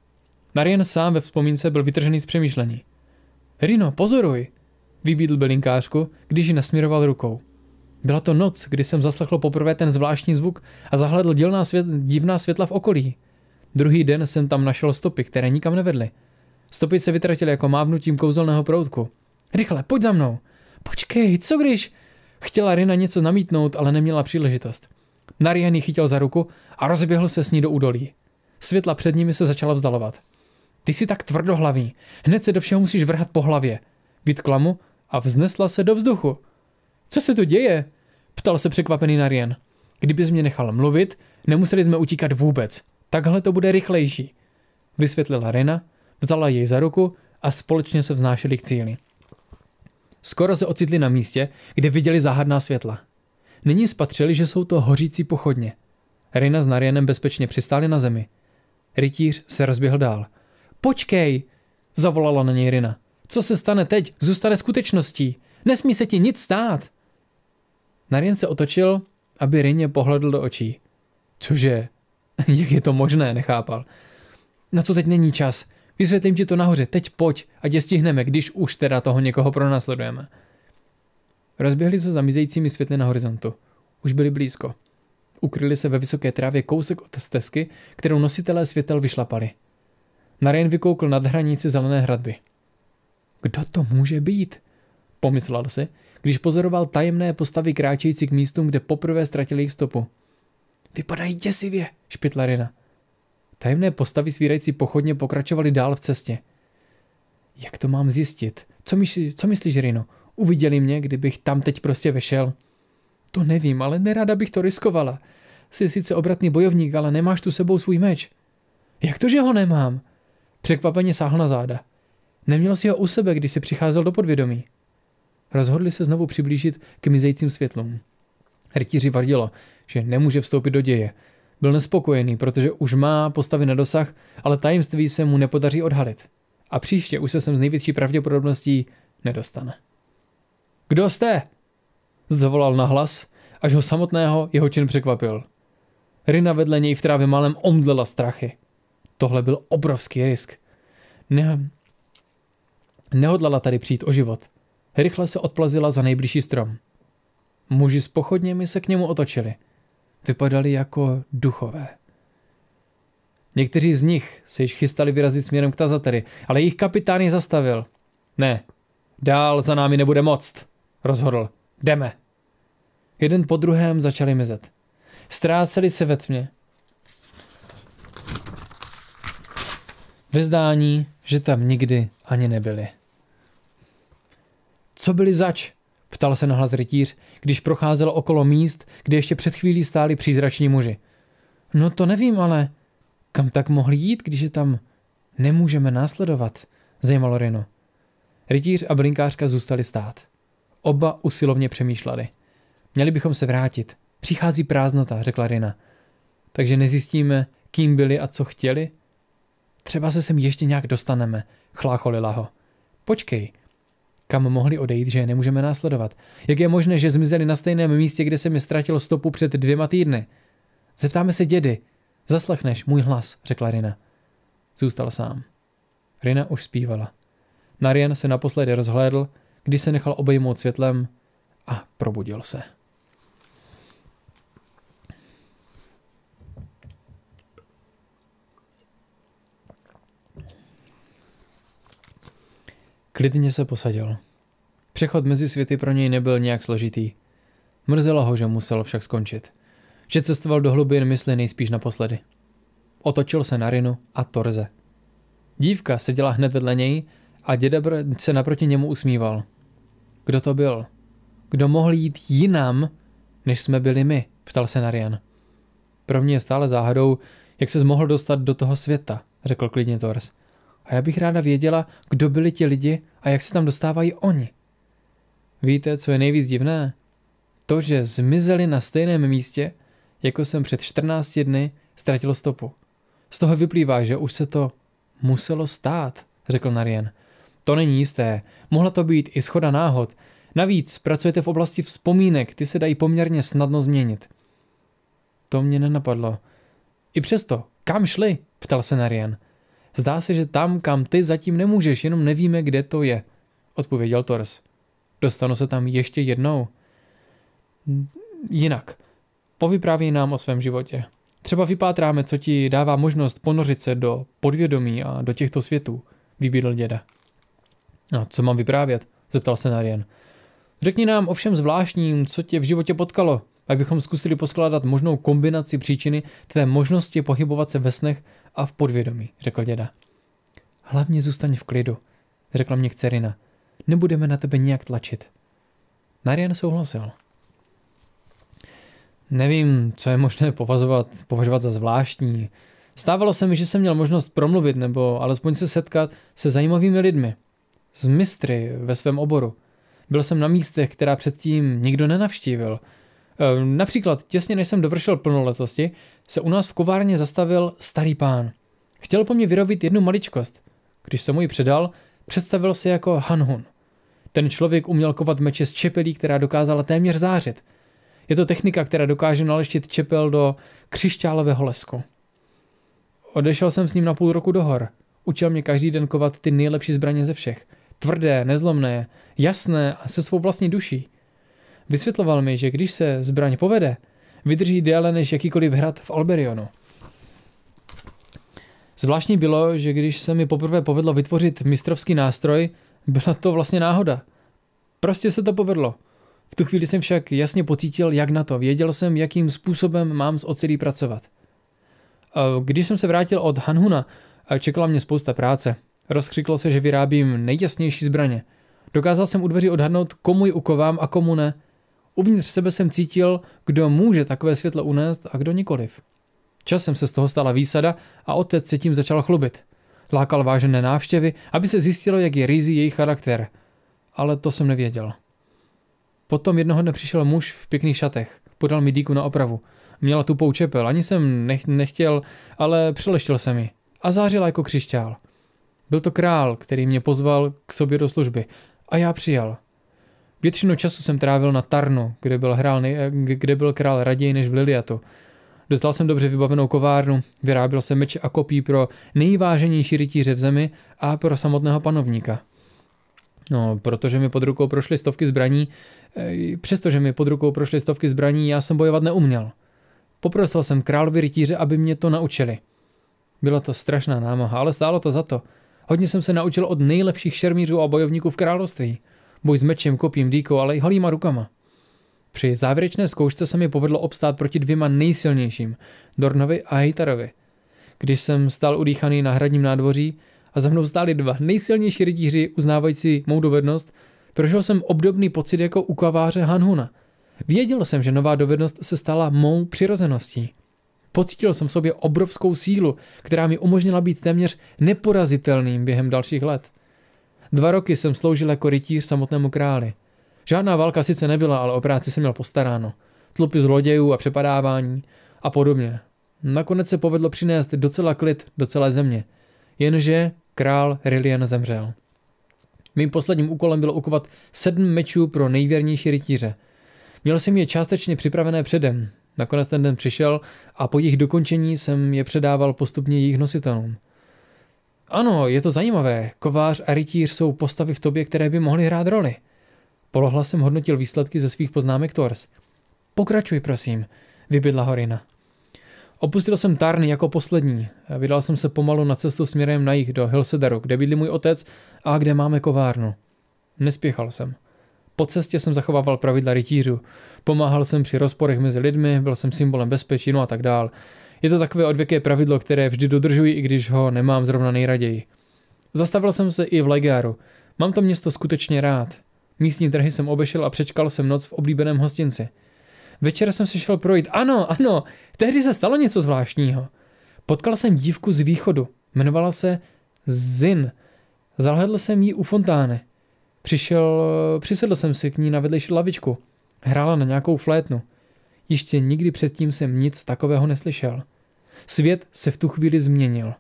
Marian sám ve vzpomínce byl vytržený z přemýšlení. Rino, pozoruj! Vybídl bylinkářku, když ji nasměroval rukou. Byla to noc, kdy jsem zaslechl poprvé ten zvláštní zvuk a zahledl dělná svět, divná světla v okolí. Druhý den jsem tam našel stopy, které nikam nevedly. Stopy se vytratily jako mávnutím kouzelného proutku. Rychle, pojď za mnou! Počkej, co když? Chtěla Rina něco namítnout, ale neměla příležitost. Narien ji chytil za ruku a rozběhl se s ní do údolí. Světla před nimi se začala vzdalovat. Ty jsi tak tvrdohlavý, hned se do všeho musíš vrhat po hlavě. Vytkla mu a vznesla se do vzduchu. Co se tu děje? Ptal se překvapený Narien. Kdybys mě nechal mluvit, nemuseli jsme utíkat vůbec. Takhle to bude rychlejší. Vysvětlila Rena, vzala jej za ruku a společně se vznášeli k cíli. Skoro se ocitli na místě, kde viděli záhadná světla. Nyní spatřili, že jsou to hořící pochodně. Rina s Narianem bezpečně přistáli na zemi. Rytíř se rozběhl dál. Počkej! Zavolala na něj Rina. Co se stane teď? Zůstane skutečností. Nesmí se ti nic stát. Narien se otočil, aby Rině pohledl do očí. Cože? Jak je to možné, nechápal. Na co teď není čas? Vysvětlím ti to nahoře, teď pojď, ať je stihneme, když už teda toho někoho pronásledujeme. Rozběhli se za mizejícími světly na horizontu. Už byli blízko. Ukryli se ve vysoké trávě kousek od stezky, kterou nositelé světel vyšlapali. Naren vykoukl nad hranici zelené hradby. Kdo to může být? Pomyslel si, když pozoroval tajemné postavy kráčející k místům, kde poprvé ztratili jejich stopu. Vypadají děsivě, špitla Rina. Tajemné postavy svírající pochodně pokračovaly dál v cestě. Jak to mám zjistit? Co, myslí, co myslíš, Rino? Uviděli mě, kdybych tam teď prostě vešel. To nevím, ale nerada bych to riskovala. Jsi sice obratný bojovník, ale nemáš tu sebou svůj meč. Jak to, že ho nemám? Překvapeně sáhl na záda. Neměl si ho u sebe, když si přicházel do podvědomí. Rozhodli se znovu přiblížit k mizejícím světlům. Rytíři vadilo, že nemůže vstoupit do děje. Byl nespokojený, protože už má postavy na dosah, ale tajemství se mu nepodaří odhalit. A příště už se sem s největší pravděpodobností nedostane. Kdo jste? Zavolal nahlas, až ho samotného jeho čin překvapil. Rina vedle něj v trávě malem omdlela strachy. Tohle byl obrovský risk. Ne... Nehodlala tady přijít o život. Rychle se odplazila za nejbližší strom. Muži s pochodněmi se k němu otočili. Vypadali jako duchové. Někteří z nich se již chystali vyrazit směrem k tazatery, ale jejich kapitán je zastavil. Ne, dál za námi nebude moct rozhodl. Jdeme. Jeden po druhém začali mizet. Ztráceli se ve tmě. Vyzdání, že tam nikdy ani nebyli. Co byli zač? Ptal se nahlas rytíř, když procházel okolo míst, kde ještě před chvílí stáli přízrační muži. No to nevím, ale kam tak mohli jít, když je tam nemůžeme následovat, zajímalo Rino. Rytíř a blinkářka zůstali stát. Oba usilovně přemýšleli. Měli bychom se vrátit. Přichází prázdnota, řekla Rina. Takže nezjistíme, kým byli a co chtěli? Třeba se sem ještě nějak dostaneme, chlácholila ho. Počkej, kam mohli odejít, že je nemůžeme následovat. Jak je možné, že zmizeli na stejném místě, kde se mi ztratilo stopu před dvěma týdny? Zeptáme se dědy. Zaslechneš můj hlas, řekla Rina. Zůstal sám. Rina už zpívala. Narian se naposledy rozhlédl kdy se nechal obejmout světlem a probudil se. Klidně se posadil. Přechod mezi světy pro něj nebyl nějak složitý. Mrzelo ho, že musel však skončit. Že cestoval do hlubin mysli nejspíš naposledy. Otočil se na Rinu a Torze. Dívka seděla hned vedle něj a děda se naproti němu usmíval. Kdo to byl? Kdo mohl jít jinam, než jsme byli my? Ptal se Narian. Pro mě je stále záhadou, jak se mohl dostat do toho světa, řekl klidně Tors. A já bych ráda věděla, kdo byli ti lidi a jak se tam dostávají oni. Víte, co je nejvíc divné? To, že zmizeli na stejném místě, jako jsem před 14 dny ztratil stopu. Z toho vyplývá, že už se to muselo stát, řekl Narian. To není jisté. Mohla to být i schoda náhod. Navíc pracujete v oblasti vzpomínek, ty se dají poměrně snadno změnit. To mě nenapadlo. I přesto, kam šli? ptal se Narian. Zdá se, že tam, kam ty zatím nemůžeš, jenom nevíme, kde to je, odpověděl Tors. Dostanu se tam ještě jednou. Jinak. Povypráví nám o svém životě. Třeba vypátráme, co ti dává možnost ponořit se do podvědomí a do těchto světů, vybídl děda. A co mám vyprávět? Zeptal se Narien. Řekni nám o všem zvláštním, co tě v životě potkalo, pak bychom zkusili poskládat možnou kombinaci příčiny tvé možnosti pohybovat se ve snech a v podvědomí, řekl děda. Hlavně zůstaň v klidu, řekla mě dcerina. Nebudeme na tebe nijak tlačit. Narian souhlasil. Nevím, co je možné považovat, považovat za zvláštní. Stávalo se mi, že jsem měl možnost promluvit nebo alespoň se setkat se zajímavými lidmi s mistry ve svém oboru. Byl jsem na místech, která předtím nikdo nenavštívil. E, například, těsně než jsem dovršil plnoletosti, se u nás v kovárně zastavil starý pán. Chtěl po mně vyrobit jednu maličkost. Když jsem mu ji předal, představil se jako Hanhun. Ten člověk uměl kovat meče z čepelí, která dokázala téměř zářit. Je to technika, která dokáže naleštit čepel do křišťálového lesku. Odešel jsem s ním na půl roku do hor. Učil mě každý den kovat ty nejlepší zbraně ze všech – tvrdé, nezlomné, jasné a se svou vlastní duší. Vysvětloval mi, že když se zbraň povede, vydrží déle než jakýkoliv hrad v Alberionu. Zvláštní bylo, že když se mi poprvé povedlo vytvořit mistrovský nástroj, byla to vlastně náhoda. Prostě se to povedlo. V tu chvíli jsem však jasně pocítil, jak na to. Věděl jsem, jakým způsobem mám s ocelí pracovat. Když jsem se vrátil od Hanhuna, čekala mě spousta práce. Rozkřiklo se, že vyrábím nejjasnější zbraně. Dokázal jsem u dveří odhadnout, komu ji ukovám a komu ne. Uvnitř sebe jsem cítil, kdo může takové světlo unést a kdo nikoliv. Časem se z toho stala výsada a otec se tím začal chlubit. Lákal vážené návštěvy, aby se zjistilo, jak je rýzí její charakter. Ale to jsem nevěděl. Potom jednoho dne přišel muž v pěkných šatech. Podal mi díku na opravu. Měla tupou čepel, ani jsem nech- nechtěl, ale přeleštil se mi. A zářila jako křišťál. Byl to král, který mě pozval k sobě do služby a já přijal. Většinu času jsem trávil na Tarnu, kde byl, hrál nej, kde byl král raději než v Liliatu. Dostal jsem dobře vybavenou kovárnu, vyráběl jsem meče a kopí pro nejváženější rytíře v zemi a pro samotného panovníka. No, protože mi pod rukou prošly stovky zbraní, eh, přestože mi pod rukou prošly stovky zbraní, já jsem bojovat neuměl. Poprosil jsem královi rytíře, aby mě to naučili. Byla to strašná námaha, ale stálo to za to. Hodně jsem se naučil od nejlepších šermířů a bojovníků v království. Boj s mečem, kopím, dýkou, ale i holýma rukama. Při závěrečné zkoušce se mi povedlo obstát proti dvěma nejsilnějším, Dornovi a Hejtarovi. Když jsem stál udýchaný na hradním nádvoří a za mnou stáli dva nejsilnější rytíři uznávající mou dovednost, prožil jsem obdobný pocit jako u kaváře Hanhuna. Věděl jsem, že nová dovednost se stala mou přirozeností. Pocítil jsem v sobě obrovskou sílu, která mi umožnila být téměř neporazitelným během dalších let. Dva roky jsem sloužil jako rytíř samotnému králi. Žádná válka sice nebyla, ale o práci jsem měl postaráno. Tlupy zlodějů a přepadávání a podobně. Nakonec se povedlo přinést docela klid do celé země. Jenže král Rilian zemřel. Mým posledním úkolem bylo ukovat sedm mečů pro nejvěrnější rytíře. Měl jsem je částečně připravené předem, Nakonec ten den přišel a po jejich dokončení jsem je předával postupně jejich nositelům. Ano, je to zajímavé. Kovář a rytíř jsou postavy v tobě, které by mohly hrát roli. jsem hodnotil výsledky ze svých poznámek Tors. Pokračuj, prosím, vybydla Horina. Opustil jsem Tarn jako poslední. Vydal jsem se pomalu na cestu směrem na jich do Hilsedaru, kde bydlí můj otec a kde máme kovárnu. Nespěchal jsem. Po cestě jsem zachovával pravidla rytířů. Pomáhal jsem při rozporech mezi lidmi, byl jsem symbolem bezpečí, no a tak dál. Je to takové odvěké pravidlo, které vždy dodržuji, i když ho nemám zrovna nejraději. Zastavil jsem se i v Legáru. Mám to město skutečně rád. Místní trhy jsem obešel a přečkal jsem noc v oblíbeném hostinci. Večer jsem se šel projít. Ano, ano, tehdy se stalo něco zvláštního. Potkal jsem dívku z východu. Jmenovala se Zin. Zahledl jsem ji u fontány. Přišel, přisedl jsem si k ní na vedlejší lavičku. Hrála na nějakou flétnu. Ještě nikdy předtím jsem nic takového neslyšel. Svět se v tu chvíli změnil.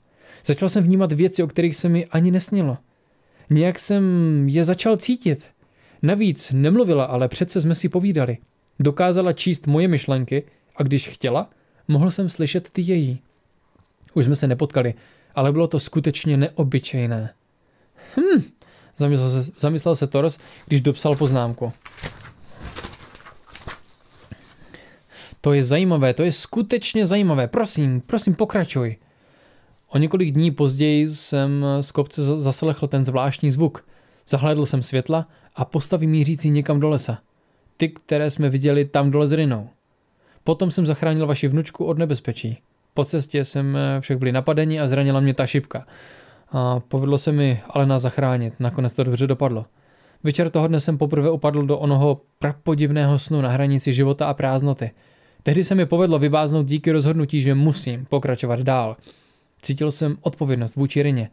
Začal jsem vnímat věci, o kterých se mi ani nesnilo. Nějak jsem je začal cítit. Navíc nemluvila, ale přece jsme si povídali. Dokázala číst moje myšlenky a když chtěla, mohl jsem slyšet ty její. Už jsme se nepotkali, ale bylo to skutečně neobyčejné. Hm, Zamyslel se, zamyslel se Tors, když dopsal poznámku. To je zajímavé, to je skutečně zajímavé. Prosím, prosím, pokračuj. O několik dní později jsem z kopce zaslechl ten zvláštní zvuk. Zahlédl jsem světla a postavy mířící někam do lesa. Ty, které jsme viděli tam dole s Rinou. Potom jsem zachránil vaši vnučku od nebezpečí. Po cestě jsem eh, však byli napadeni a zranila mě ta šipka. A povedlo se mi Alena zachránit, nakonec to dobře dopadlo. Večer toho dne jsem poprvé upadl do onoho prapodivného snu na hranici života a prázdnoty. Tehdy se mi povedlo vybáznout díky rozhodnutí, že musím pokračovat dál. Cítil jsem odpovědnost vůči Rině.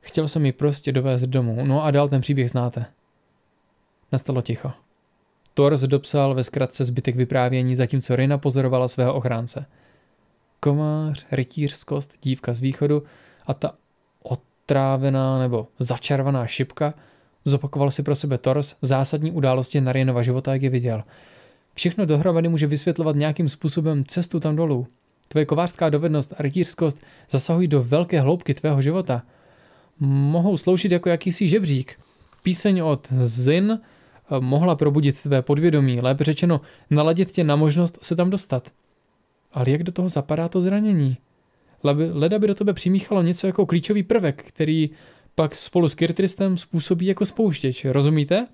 Chtěl jsem ji prostě dovést domů, no a dál ten příběh znáte. Nastalo ticho. Tors dopsal ve zkratce zbytek vyprávění, zatímco Rina pozorovala svého ochránce. Komář, rytířskost, dívka z východu a ta otrávená nebo začervaná šipka, zopakoval si pro sebe Tors zásadní události Narienova života, jak je viděl. Všechno dohromady může vysvětlovat nějakým způsobem cestu tam dolů. Tvoje kovářská dovednost a rytířskost zasahují do velké hloubky tvého života. Mohou sloužit jako jakýsi žebřík. Píseň od Zin eh, mohla probudit tvé podvědomí, lépe řečeno naladit tě na možnost se tam dostat. Ale jak do toho zapadá to zranění? leda by do tebe přimíchalo něco jako klíčový prvek, který pak spolu s Kirtristem způsobí jako spouštěč, rozumíte?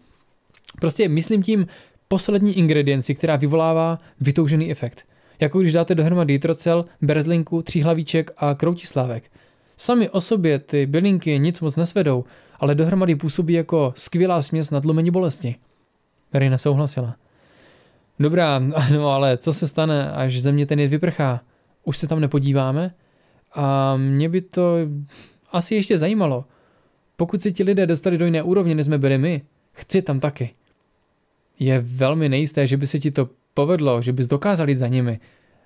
Prostě myslím tím poslední ingredienci, která vyvolává vytoužený efekt. Jako když dáte dohromady jitrocel, berzlinku, tříhlavíček a kroutislávek. Sami o sobě ty bylinky nic moc nesvedou, ale dohromady působí jako skvělá směs na tlumení bolesti. Mary nesouhlasila. Dobrá, no, ale co se stane, až ze mě ten je vyprchá? Už se tam nepodíváme? A mě by to asi ještě zajímalo. Pokud si ti lidé dostali do jiné úrovně, než jsme byli my, chci tam taky. Je velmi nejisté, že by se ti to povedlo, že bys dokázal jít za nimi,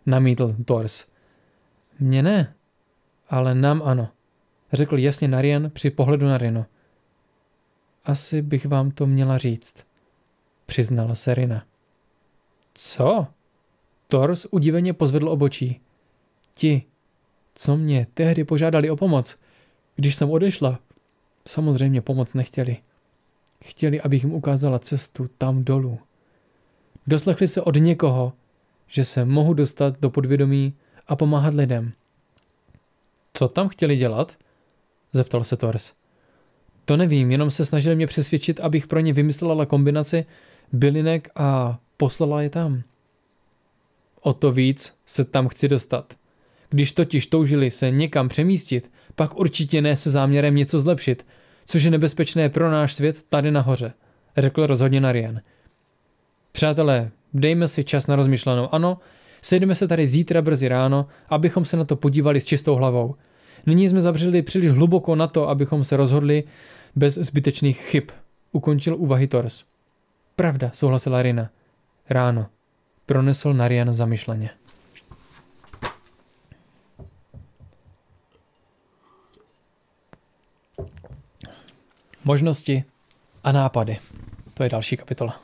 namítl Tors. Mně ne, ale nám ano, řekl jasně Narian při pohledu na Rino. Asi bych vám to měla říct, přiznala se Rina. Co? Tors udiveně pozvedl obočí. Ti, co mě tehdy požádali o pomoc, když jsem odešla. Samozřejmě pomoc nechtěli. Chtěli, abych jim ukázala cestu tam dolů. Doslechli se od někoho, že se mohu dostat do podvědomí a pomáhat lidem. Co tam chtěli dělat? Zeptal se Tors. To nevím, jenom se snažil mě přesvědčit, abych pro ně vymyslela kombinaci bylinek a poslala je tam. O to víc se tam chci dostat. Když totiž toužili se někam přemístit, pak určitě ne se záměrem něco zlepšit, což je nebezpečné pro náš svět tady nahoře, řekl rozhodně Narian. Přátelé, dejme si čas na rozmyšlenou. Ano, sejdeme se tady zítra brzy ráno, abychom se na to podívali s čistou hlavou. Nyní jsme zavřeli příliš hluboko na to, abychom se rozhodli bez zbytečných chyb, ukončil úvahy Tors. Pravda, souhlasila Rina. Ráno. Pronesl Narian zamyšleně. Možnosti a nápady. To je další kapitola.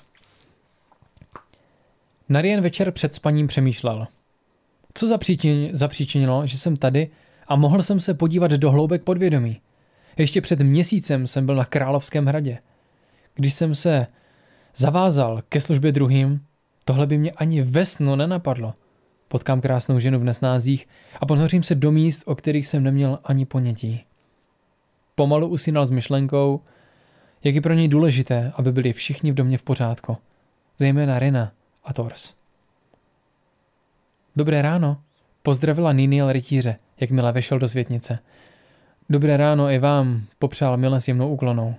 Narien večer před spaním přemýšlel. Co zapříčinilo, že jsem tady a mohl jsem se podívat do hloubek podvědomí. Ještě před měsícem jsem byl na Královském hradě. Když jsem se zavázal ke službě druhým, tohle by mě ani ve snu nenapadlo. Potkám krásnou ženu v nesnázích a ponořím se do míst, o kterých jsem neměl ani ponětí pomalu usínal s myšlenkou, jak je pro něj důležité, aby byli všichni v domě v pořádku, zejména Rina a Tors. Dobré ráno, pozdravila Niniel rytíře, jakmile vešel do světnice. Dobré ráno i vám, popřál Mile s jemnou úklonou.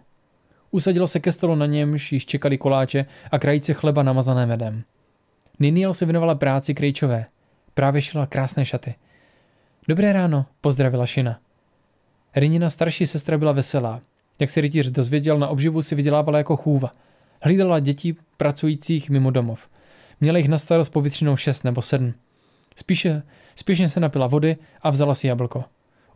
Usadilo se ke stolu na němž již čekali koláče a krajíce chleba namazané medem. Niniel se věnovala práci krejčové. Právě šila krásné šaty. Dobré ráno, pozdravila Šina. Rinina starší sestra byla veselá. Jak se rytíř dozvěděl, na obživu si vydělávala jako chůva. Hlídala dětí pracujících mimo domov. Měla jich na starost povětšinou šest nebo sedm. Spíše, spíšně se napila vody a vzala si jablko.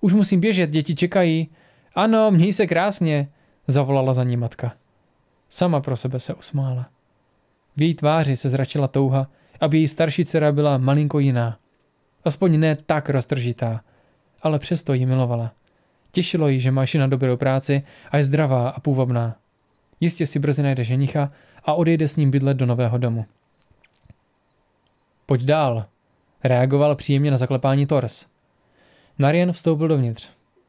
Už musím běžet, děti čekají. Ano, měj se krásně, zavolala za ní matka. Sama pro sebe se usmála. V její tváři se zračila touha, aby její starší dcera byla malinko jiná. Aspoň ne tak roztržitá, ale přesto ji milovala. Těšilo ji, že máš na dobrou práci a je zdravá a půvabná. Jistě si brzy najde ženicha a odejde s ním bydlet do nového domu. Pojď dál, reagoval příjemně na zaklepání Tors. Narien vstoupil dovnitř.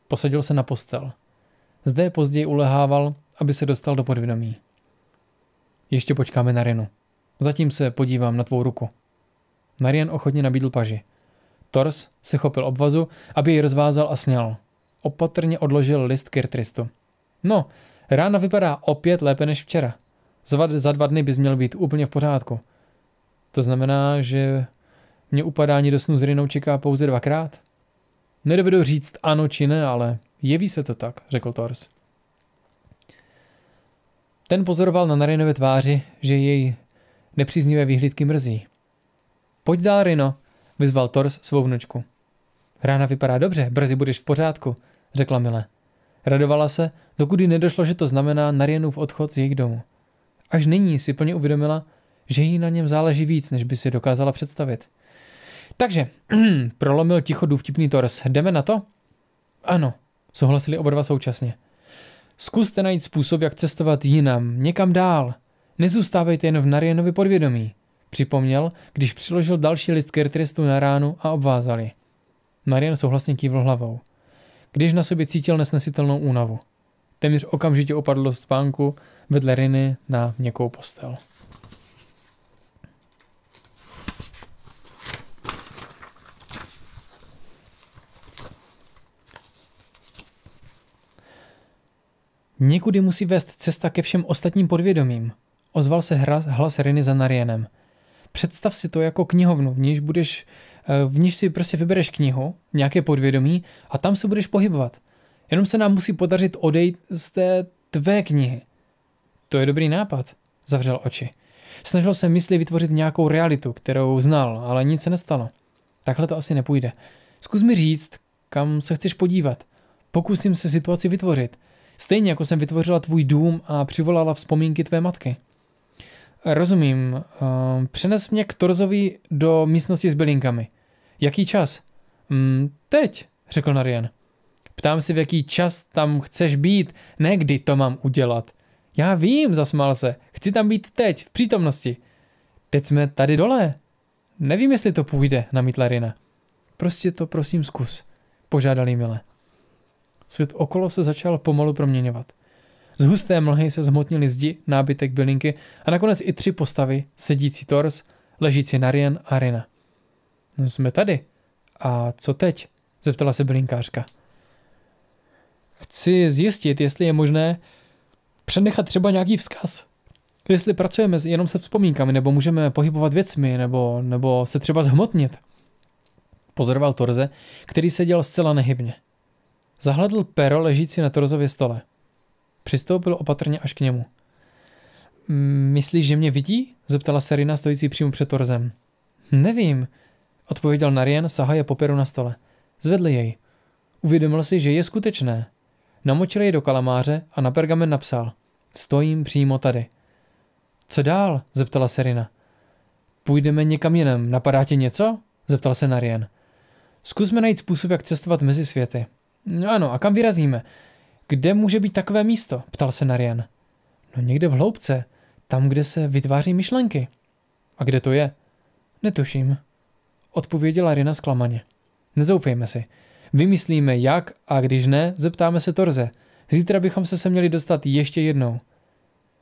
Posadil se na postel. Zde později ulehával, aby se dostal do podvědomí. Ještě počkáme na Renu. Zatím se podívám na tvou ruku. Narien ochotně nabídl paži. Tors se chopil obvazu, aby ji rozvázal a sněl opatrně odložil list Kirtristu. No, rána vypadá opět lépe než včera. Za, za dva dny bys měl být úplně v pořádku. To znamená, že mě upadání do snu s Rinou čeká pouze dvakrát? Nedovedu říct ano či ne, ale jeví se to tak, řekl Tors. Ten pozoroval na Narinové tváři, že její nepříznivé výhlídky mrzí. Pojď dál, Rino, vyzval Tors svou vnučku. Rána vypadá dobře, brzy budeš v pořádku, řekla Mile. Radovala se, dokud jí nedošlo, že to znamená Narienův odchod z jejich domu. Až nyní si plně uvědomila, že jí na něm záleží víc, než by si dokázala představit. Takže, prolomil ticho důvtipný tors. Jdeme na to? Ano, souhlasili oba dva současně. Zkuste najít způsob, jak cestovat jinam, někam dál. Nezůstávejte jen v Narienovi podvědomí, připomněl, když přiložil další list kertristu na ránu a obvázali. Marian souhlasně kývl hlavou když na sobě cítil nesnesitelnou únavu. Téměř okamžitě opadl do spánku vedle Riny na měkkou postel. Někudy musí vést cesta ke všem ostatním podvědomím, ozval se hlas Riny za Narienem – představ si to jako knihovnu, v níž budeš, eh, v níž si prostě vybereš knihu, nějaké podvědomí a tam se budeš pohybovat. Jenom se nám musí podařit odejít z té tvé knihy. To je dobrý nápad, zavřel oči. Snažil se mysli vytvořit nějakou realitu, kterou znal, ale nic se nestalo. Takhle to asi nepůjde. Zkus mi říct, kam se chceš podívat. Pokusím se situaci vytvořit. Stejně jako jsem vytvořila tvůj dům a přivolala vzpomínky tvé matky. Rozumím. Eh, přenes mě k Torzovi do místnosti s bylinkami. Jaký čas? Mm, teď, řekl Narian. Ptám si, v jaký čas tam chceš být, ne kdy to mám udělat. Já vím, zasmál se. Chci tam být teď, v přítomnosti. Teď jsme tady dole. Nevím, jestli to půjde, namítla Rina. Prostě to prosím zkus, požádal jí Mile. Svět okolo se začal pomalu proměňovat. Z husté mlhy se zhmotnili zdi, nábytek bylinky a nakonec i tři postavy, sedící tors, ležící Narien a Rina. No jsme tady. A co teď? Zeptala se bylinkářka. Chci zjistit, jestli je možné přenechat třeba nějaký vzkaz. Jestli pracujeme jenom se vzpomínkami, nebo můžeme pohybovat věcmi, nebo, nebo se třeba zhmotnit. Pozoroval Torze, který seděl zcela nehybně. Zahledl pero ležící na Torzově stole – Přistoupil opatrně až k němu. Myslíš, že mě vidí? Zeptala se Rina stojící přímo před Torzem. Nevím, odpověděl Narien, sahaje poperu na stole. Zvedl jej. Uvědomil si, že je skutečné. Namočil jej do kalamáře a na pergamen napsal. Stojím přímo tady. Co dál? zeptala se Rina. Půjdeme někam jinam, napadá tě něco? zeptal se Narien. Zkusme najít způsob, jak cestovat mezi světy. No ano, a kam vyrazíme? Kde může být takové místo? ptal se Narian. No někde v hloubce, tam, kde se vytváří myšlenky. A kde to je? Netuším. Odpověděla Rina zklamaně. Nezoufejme si. Vymyslíme jak a když ne, zeptáme se Torze. Zítra bychom se se měli dostat ještě jednou.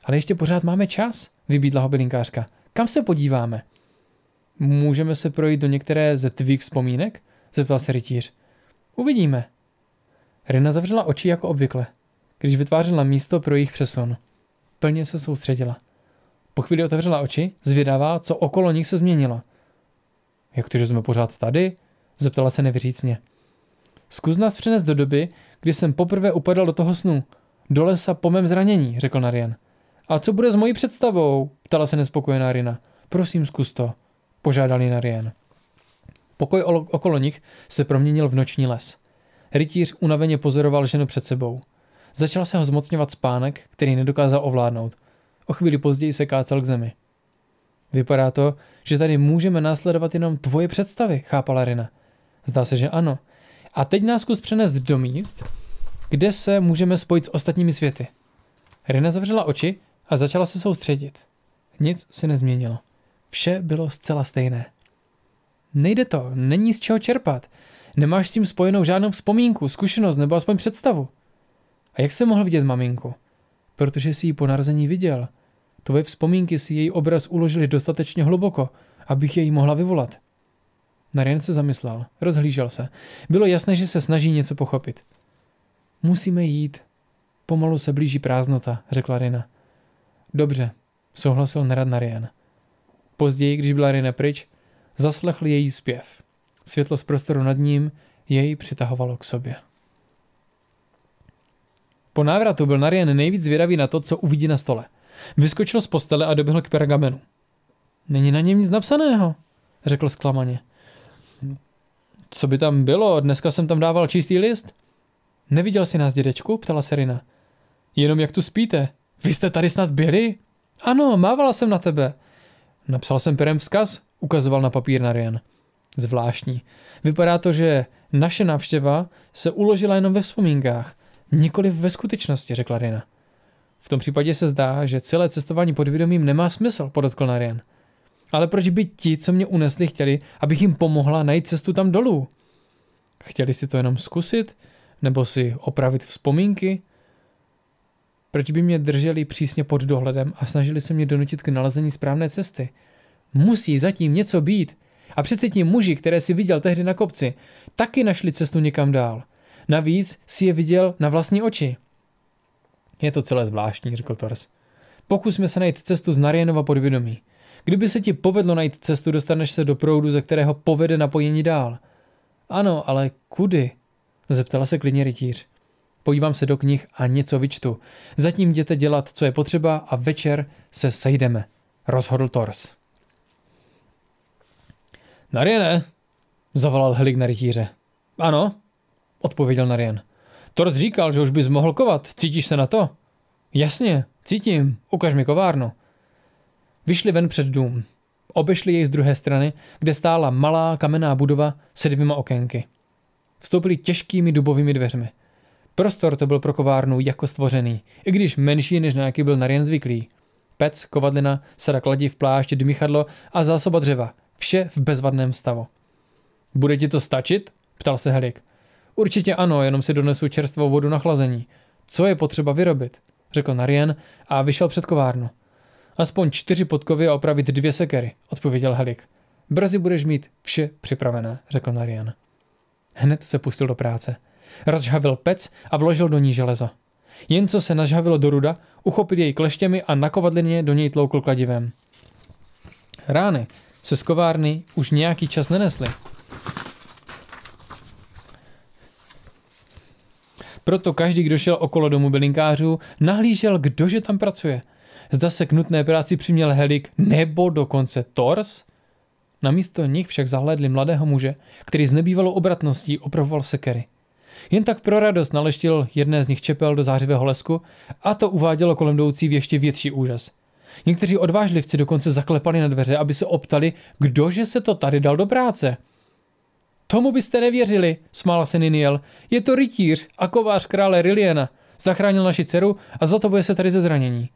Ale ještě pořád máme čas, vybídla hobelinkářka. Kam se podíváme? Můžeme se projít do některé ze tvých vzpomínek? Zeptal se rytíř. Uvidíme, Rena zavřela oči jako obvykle, když vytvářela místo pro jejich přesun. Plně se soustředila. Po chvíli otevřela oči, zvědavá, co okolo nich se změnilo. Jak to, že jsme pořád tady? Zeptala se nevyřícně. Zkus nás přenést do doby, kdy jsem poprvé upadal do toho snu. Do lesa po mém zranění, řekl Narian. A co bude s mojí představou? Ptala se nespokojená Rina. Prosím, zkus to, požádali Narian. Pokoj okolo nich se proměnil v noční les. Rytíř unaveně pozoroval ženu před sebou. Začal se ho zmocňovat spánek, který nedokázal ovládnout. O chvíli později se kácel k zemi. Vypadá to, že tady můžeme následovat jenom tvoje představy, chápala Rina. Zdá se, že ano. A teď nás kus přenést do míst, kde se můžeme spojit s ostatními světy. Rina zavřela oči a začala se soustředit. Nic se nezměnilo. Vše bylo zcela stejné. Nejde to, není z čeho čerpat. Nemáš s tím spojenou žádnou vzpomínku, zkušenost nebo aspoň představu. A jak se mohl vidět maminku? Protože si ji po narození viděl. Tvoje vzpomínky si její obraz uložili dostatečně hluboko, abych jej mohla vyvolat. Narian se zamyslel, rozhlížel se. Bylo jasné, že se snaží něco pochopit. Musíme jít. Pomalu se blíží prázdnota, řekla Rina. Dobře, souhlasil nerad Narian. Později, když byla Rina pryč, zaslechl její zpěv. Světlo z prostoru nad ním jej přitahovalo k sobě. Po návratu byl Narien nejvíc zvědavý na to, co uvidí na stole. Vyskočil z postele a doběhl k pergamenu. Není na něm nic napsaného, řekl zklamaně. Co by tam bylo? Dneska jsem tam dával čistý list. Neviděl jsi nás, dědečku? ptala se Rina. Jenom jak tu spíte? Vy jste tady snad byli? Ano, mávala jsem na tebe. Napsal jsem perem vzkaz, ukazoval na papír Narien zvláštní. Vypadá to, že naše návštěva se uložila jenom ve vzpomínkách, nikoli ve skutečnosti, řekla Rina. V tom případě se zdá, že celé cestování pod vědomím nemá smysl, podotkl Narian. Ale proč by ti, co mě unesli, chtěli, abych jim pomohla najít cestu tam dolů? Chtěli si to jenom zkusit? Nebo si opravit vzpomínky? Proč by mě drželi přísně pod dohledem a snažili se mě donutit k nalezení správné cesty? Musí zatím něco být, a přece ti muži, které si viděl tehdy na kopci, taky našli cestu někam dál. Navíc si je viděl na vlastní oči. Je to celé zvláštní, řekl Tors. Pokusme se najít cestu z Narienova podvědomí. Kdyby se ti povedlo najít cestu, dostaneš se do proudu, ze kterého povede napojení dál. Ano, ale kudy? Zeptala se klidně rytíř. Podívám se do knih a něco vyčtu. Zatím jděte dělat, co je potřeba a večer se sejdeme. Rozhodl Tors. Nariene, zavolal Helik na rytíře. Ano, odpověděl Narien. Tord říkal, že už bys mohl kovat, cítíš se na to? Jasně, cítím, ukaž mi kovárnu. Vyšli ven před dům. Obešli jej z druhé strany, kde stála malá kamenná budova se dvěma okénky. Vstoupili těžkými dubovými dveřmi. Prostor to byl pro kovárnu jako stvořený, i když menší než na jaký byl Narien zvyklý. Pec, kovadlina, sada v plášť, dmychadlo a zásoba dřeva – Vše v bezvadném stavu. Bude ti to stačit? ptal se Helik. Určitě ano, jenom si donesu čerstvou vodu na chlazení. Co je potřeba vyrobit? řekl Narien a vyšel před kovárnu. Aspoň čtyři podkovy a opravit dvě sekery, odpověděl Helik. Brzy budeš mít vše připravené, řekl Narian. Hned se pustil do práce. Rozžhavil pec a vložil do ní železo. Jen co se nažhavilo do ruda, uchopil jej kleštěmi a na kovadlině do něj tloukl kladivem. Rány, se z kovárny už nějaký čas nenesly. Proto každý, kdo šel okolo domu bylinkářů, nahlížel, kdože tam pracuje. Zda se k nutné práci přiměl helik nebo dokonce tors? Namísto nich však zahlédli mladého muže, který z nebývalou obratností opravoval sekery. Jen tak pro radost naleštil jedné z nich čepel do zářivého lesku a to uvádělo kolem jdoucí v ještě větší úžas – Někteří odvážlivci dokonce zaklepali na dveře, aby se optali, kdože se to tady dal do práce. Tomu byste nevěřili, smála se Niniel. Je to rytíř a kovář krále Riliena. Zachránil naši dceru a zotovuje se tady ze zranění.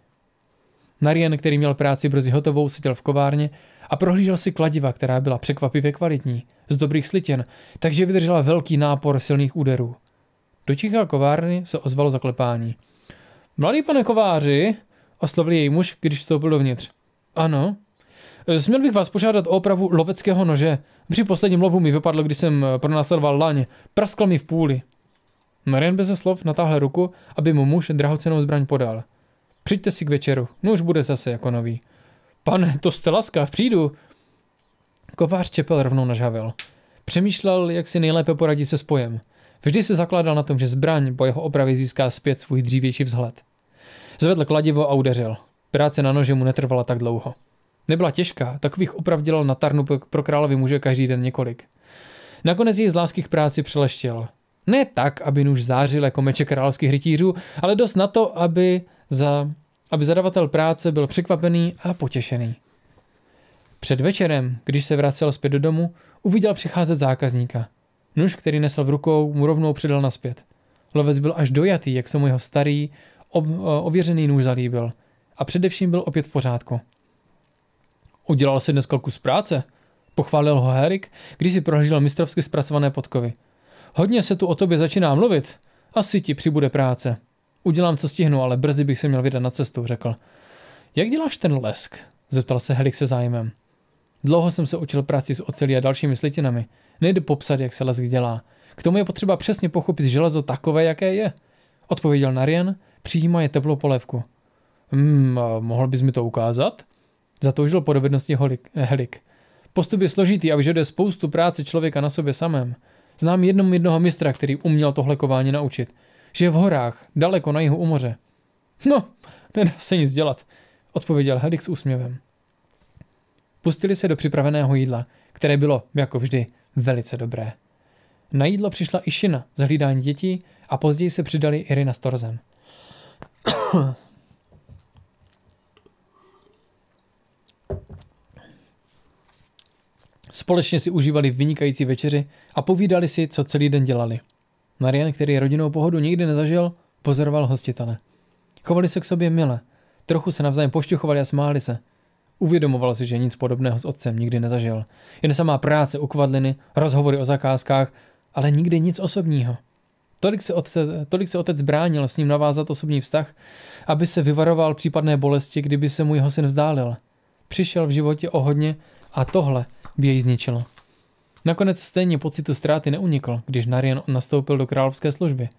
Narien, který měl práci brzy hotovou, seděl v kovárně a prohlížel si kladiva, která byla překvapivě kvalitní, z dobrých slitěn, takže vydržela velký nápor silných úderů. Do ticha kovárny se ozvalo zaklepání. Mladý pane kováři, Oslovil její muž, když vstoupil dovnitř. Ano. E, směl bych vás požádat o opravu loveckého nože. Při posledním lovu mi vypadlo, když jsem e, pronásledoval laň. Praskl mi v půli. Marian beze slov natáhl ruku, aby mu muž drahocenou zbraň podal. Přijďte si k večeru, no už bude zase jako nový. Pane, to jste laskav, přijdu. Kovář čepel rovnou nažavil. Přemýšlel, jak si nejlépe poradit se spojem. Vždy se zakládal na tom, že zbraň po jeho opravě získá zpět svůj dřívější vzhled. Zvedl kladivo a udeřil. Práce na nože mu netrvala tak dlouho. Nebyla těžká, takových oprav dělal na tarnu pro královi muže každý den několik. Nakonec jej z lásky k práci přeleštěl. Ne tak, aby nůž zářil jako meče královských rytířů, ale dost na to, aby, za, aby zadavatel práce byl překvapený a potěšený. Před večerem, když se vracel zpět do domu, uviděl přicházet zákazníka. Nůž, který nesl v rukou, mu rovnou předal naspět. Lovec byl až dojatý, jak se mu jeho starý, ob, eh, ověřený nůž zalíbil a především byl opět v pořádku. Udělal si dneska kus práce, pochválil ho Herik, když si prohlížel mistrovsky zpracované podkovy. Hodně se tu o tobě začíná mluvit, asi ti přibude práce. Udělám, co stihnu, ale brzy bych se měl vydat na cestu, řekl. Jak děláš ten lesk? zeptal se Herik se zájmem. Dlouho jsem se učil práci s ocelí a dalšími slitinami. Nejde popsat, jak se lesk dělá. K tomu je potřeba přesně pochopit železo takové, jaké je, odpověděl Narien Přijímá je teplou polévku. Hmm, mohl bys mi to ukázat? Zatoužil po dovednosti holik, eh, Helik. Postup je složitý a vyžaduje spoustu práce člověka na sobě samém. Znám jednom jednoho mistra, který uměl tohle kování naučit. Že je v horách, daleko na jihu u moře. No, nedá se nic dělat, odpověděl Helik s úsměvem. Pustili se do připraveného jídla, které bylo, jako vždy, velice dobré. Na jídlo přišla i Šina z dětí a později se přidali Irina s Torzem. Společně si užívali vynikající večeři a povídali si, co celý den dělali. Marian, který rodinnou pohodu nikdy nezažil, pozoroval hostitele. Chovali se k sobě mile, trochu se navzájem pošťuchovali a smáli se. Uvědomoval si, že nic podobného s otcem nikdy nezažil. Jen samá práce u kvadliny, rozhovory o zakázkách, ale nikdy nic osobního. Tolik se, otec, tolik se otec bránil s ním navázat osobní vztah, aby se vyvaroval případné bolesti, kdyby se mu jeho syn vzdálil. Přišel v životě o hodně a tohle by jej zničilo. Nakonec stejně pocitu ztráty neunikl, když Narian nastoupil do královské služby.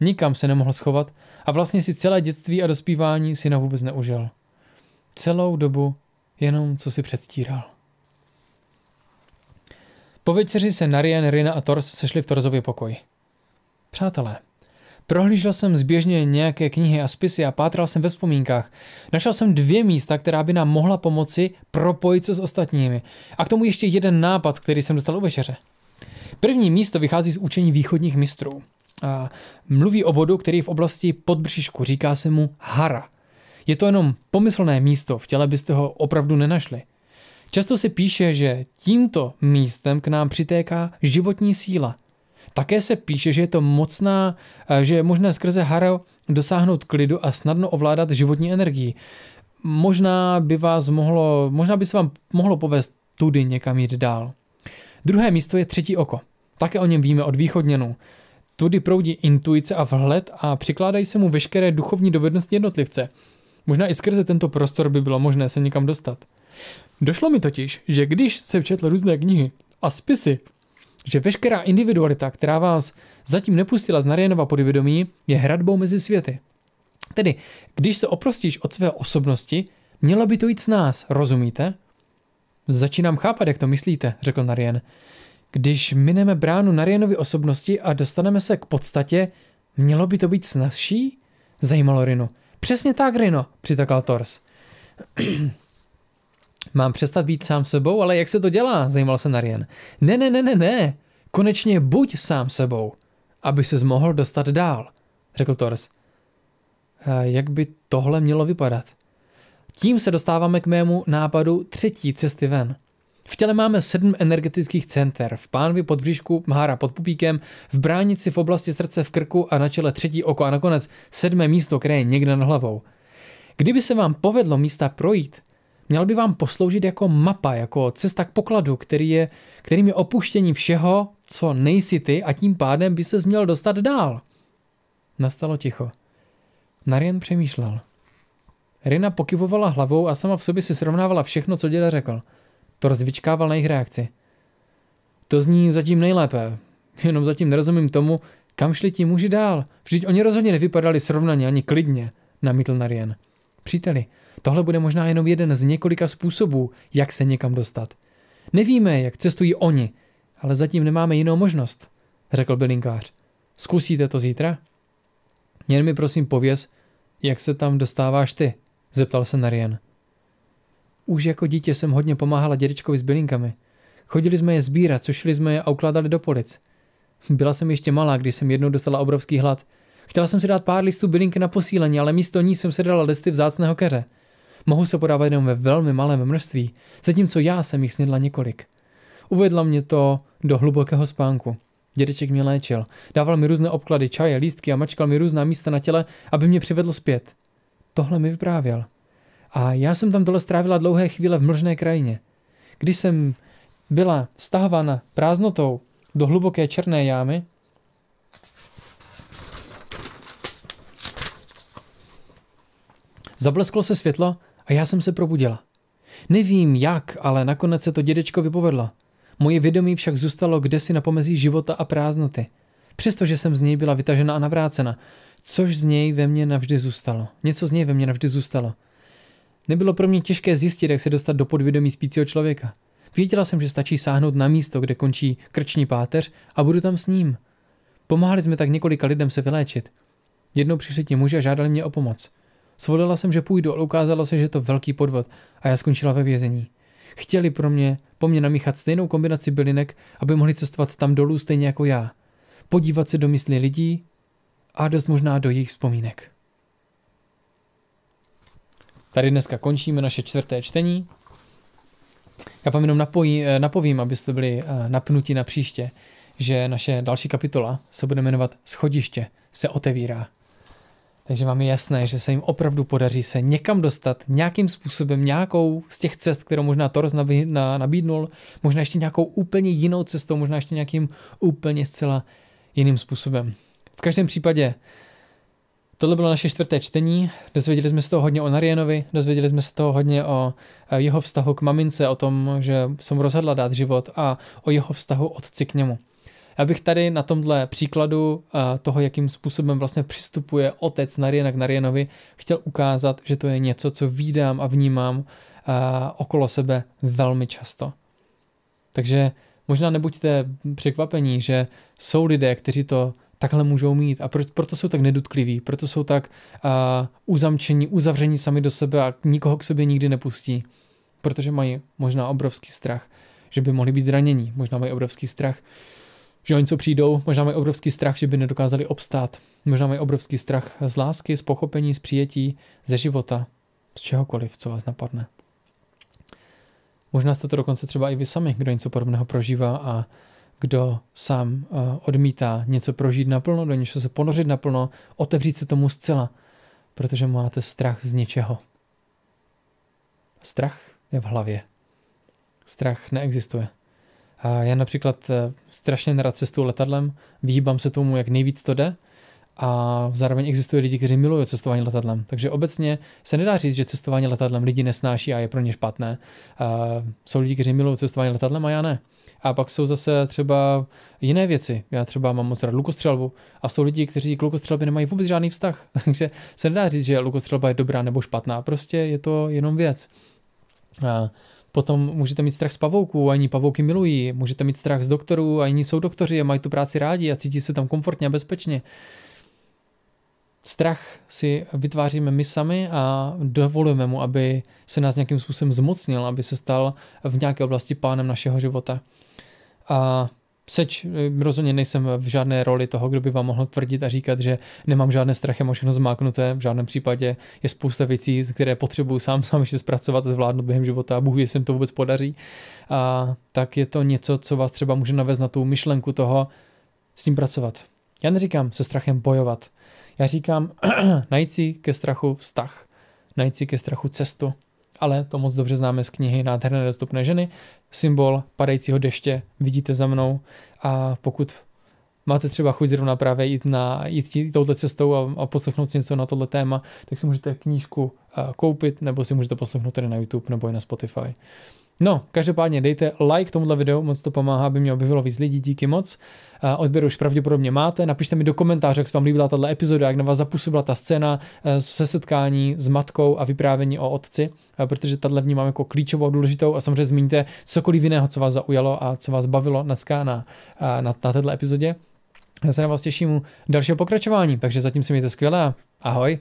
Nikam se nemohl schovat a vlastně si celé dětství a dospívání syna vůbec neužil. Celou dobu jenom co si předstíral. Po večeři se Narian, Rina a Tors sešli v Torzově pokoji. Přátelé, Prohlížel jsem zběžně nějaké knihy a spisy a pátral jsem ve vzpomínkách. Našel jsem dvě místa, která by nám mohla pomoci propojit se s ostatními. A k tomu ještě jeden nápad, který jsem dostal u večeře. První místo vychází z učení východních mistrů. A mluví o bodu, který v oblasti podbřišku, říká se mu hara. Je to jenom pomyslné místo, v těle byste ho opravdu nenašli. Často se píše, že tímto místem k nám přitéká životní síla – také se píše, že je to mocná, eh, že je možné skrze Haro dosáhnout klidu a snadno ovládat životní energii. Možná by vás mohlo, možná by se vám mohlo povést tudy někam jít dál. Druhé místo je třetí oko. Také o něm víme od východněnů. Tudy proudí intuice a vhled a přikládají se mu veškeré duchovní dovednosti jednotlivce. Možná i skrze tento prostor by bylo možné se někam dostat. Došlo mi totiž, že když se četl různé knihy a spisy, že veškerá individualita, která vás zatím nepustila z Narienova podvědomí, je hradbou mezi světy. Tedy, když se oprostíš od své osobnosti, mělo by to jít s nás, rozumíte? Začínám chápat, jak to myslíte, řekl Narien. Když mineme bránu Narienovy osobnosti a dostaneme se k podstatě, mělo by to být snazší? Zajímalo Rino. Přesně tak, Rino, přitakal Tors. Mám přestat být sám sebou, ale jak se to dělá? Zajímal se Narien. Ne, ne, ne, ne, ne. Konečně buď sám sebou, aby se mohl dostat dál, řekl Tors. A jak by tohle mělo vypadat? Tím se dostáváme k mému nápadu třetí cesty ven. V těle máme sedm energetických center, v pánvi pod bříšku, mhára pod pupíkem, v bránici v oblasti srdce v krku a na čele třetí oko a nakonec sedmé místo, které je někde nad hlavou. Kdyby se vám povedlo místa projít, Měl by vám posloužit jako mapa, jako cesta k pokladu, který je, kterým je opuštění všeho, co nejsi ty a tím pádem by se měl dostat dál. Nastalo ticho. Narien přemýšlel. Rina pokyvovala hlavou a sama v sobě si srovnávala všechno, co děda řekl. To rozvičkával na jejich reakci. To zní zatím nejlépe. Jenom zatím nerozumím tomu, kam šli ti muži dál. Vždyť oni rozhodně nevypadali srovnaně ani klidně, namítl Narien. Příteli, Tohle bude možná jenom jeden z několika způsobů, jak se někam dostat. Nevíme, jak cestují oni, ale zatím nemáme jinou možnost, řekl bylinkář. Zkusíte to zítra? Jen mi prosím pověz, jak se tam dostáváš ty, zeptal se Narien. Už jako dítě jsem hodně pomáhala dědečkovi s bylinkami. Chodili jsme je sbírat, sušili jsme je a ukládali do polic. Byla jsem ještě malá, když jsem jednou dostala obrovský hlad. Chtěla jsem si dát pár listů bylinky na posílení, ale místo ní jsem se dala listy vzácného keře. Mohou se podávat jenom ve velmi malém množství, zatímco já jsem jich snědla několik. Uvedla mě to do hlubokého spánku. Dědeček mě léčil, dával mi různé obklady čaje, lístky a mačkal mi různá místa na těle, aby mě přivedl zpět. Tohle mi vyprávěl. A já jsem tam dole strávila dlouhé chvíle v mlžné krajině. Když jsem byla stahována prázdnotou do hluboké černé jámy, Zablesklo se světlo a já jsem se probudila. Nevím jak, ale nakonec se to dědečko vypovedlo. Moje vědomí však zůstalo kdesi na pomezí života a prázdnoty. Přestože jsem z něj byla vytažena a navrácena, což z něj ve mně navždy zůstalo. Něco z něj ve mně navždy zůstalo. Nebylo pro mě těžké zjistit, jak se dostat do podvědomí spícího člověka. Věděla jsem, že stačí sáhnout na místo, kde končí krční páteř a budu tam s ním. Pomáhali jsme tak několika lidem se vyléčit. Jednou přišli ti muži a žádali mě o pomoc. Svolila jsem, že půjdu, ale ukázalo se, že je to velký podvod a já skončila ve vězení. Chtěli pro mě, po mně namíchat stejnou kombinaci bylinek, aby mohli cestovat tam dolů stejně jako já. Podívat se do mysli lidí a dost možná do jejich vzpomínek. Tady dneska končíme naše čtvrté čtení. Já vám jenom napojí, eh, napovím, abyste byli eh, napnutí na příště, že naše další kapitola se bude jmenovat Schodiště se otevírá. Takže vám je jasné, že se jim opravdu podaří se někam dostat nějakým způsobem, nějakou z těch cest, kterou možná Toros nabídnul, možná ještě nějakou úplně jinou cestou, možná ještě nějakým úplně zcela jiným způsobem. V každém případě Tohle bylo naše čtvrté čtení, dozvěděli jsme se toho hodně o Narienovi, dozvěděli jsme se toho hodně o eh, jeho vztahu k mamince, o tom, že jsem rozhodla dát život a o jeho vztahu otci k němu. Já bych tady na tomhle příkladu eh, toho, jakým způsobem vlastně přistupuje otec k Narjenovi, chtěl ukázat, že to je něco, co vídám a vnímám eh, okolo sebe velmi často. Takže možná nebuďte překvapení, že jsou lidé, kteří to takhle můžou mít a proto jsou tak nedotkliví, proto jsou tak eh, uzamčení, uzavření sami do sebe a nikoho k sobě nikdy nepustí, protože mají možná obrovský strach, že by mohli být zranění, možná mají obrovský strach, že oni co přijdou, možná mají obrovský strach, že by nedokázali obstát. Možná mají obrovský strach z lásky, z pochopení, z přijetí, ze života, z čehokoliv, co vás napadne. Možná jste to dokonce třeba i vy sami, kdo něco podobného prožívá a kdo sám eh, odmítá něco prožít naplno, do něčeho se ponořit naplno, otevřít se tomu zcela, protože máte strach z něčeho. Strach je v hlavě. Strach neexistuje. A já například eh, strašně nerad cestuju letadlem, vyhýbám se tomu, jak nejvíc to jde, a zároveň existují lidi, kteří milují cestování letadlem. Takže obecně se nedá říct, že cestování letadlem lidi nesnáší a je pro ně špatné. Eh, jsou lidi, kteří milují cestování letadlem a já ne. A pak jsou zase třeba jiné věci. Já třeba mám moc rád lukostřelbu a jsou lidi, kteří k lukostřelbě nemají vůbec žádný vztah. Takže se nedá říct, že lukostřelba je dobrá nebo špatná. Prostě je to jenom věc. A Potom můžete mít strach z pavouků, a jiní pavouky milují. Můžete mít strach z doktorů, a jiní jsou doktoři a mají tu práci rádi a cítí se tam komfortně a bezpečně. Strach si vytváříme my sami a dovolujeme mu, aby se nás nějakým způsobem zmocnil, aby se stal v nějaké oblasti pánem našeho života. A Seč eh, rozhodně nejsem v žádné roli toho, kdo by vám mohl tvrdit a říkat, že nemám žádné strachy, mám všechno zmáknuté. V žádném případě je spousta věcí, které potřebuju sám sám ještě zpracovat a zvládnout během života a Bůh jestli jim to vůbec podaří. A tak je to něco, co vás třeba může navést na tu myšlenku toho s tím pracovat. Já neříkám se strachem bojovat. Já říkám najít si ke strachu vztah, najít si ke strachu cestu, ale to moc dobře známe z knihy Nádherné dostupné ženy. Symbol padajícího deště vidíte za mnou a pokud máte třeba chuť zrovna právě jít, na, jít touto cestou a, a poslechnout si něco na tohle téma, tak si můžete knížku eh, koupit nebo si můžete poslechnout tady na YouTube nebo i na Spotify. No, každopádně dejte like tomuto videu, moc to pomáhá, aby mě objevilo víc lidí, díky moc. Odběr už pravděpodobně máte, napište mi do komentáře, jak se vám líbila tato epizoda, jak na vás zapůsobila ta scéna eh, se setkání s matkou a vyprávění o otci, eh, protože tato vnímám jako klíčovou, důležitou a samozřejmě zmíníte cokoliv jiného, co vás zaujalo a co vás bavilo dneska na, eh, na, na této epizodě. Já se na vás těším u dalšího pokračování, takže zatím se mějte skvěle a ahoj!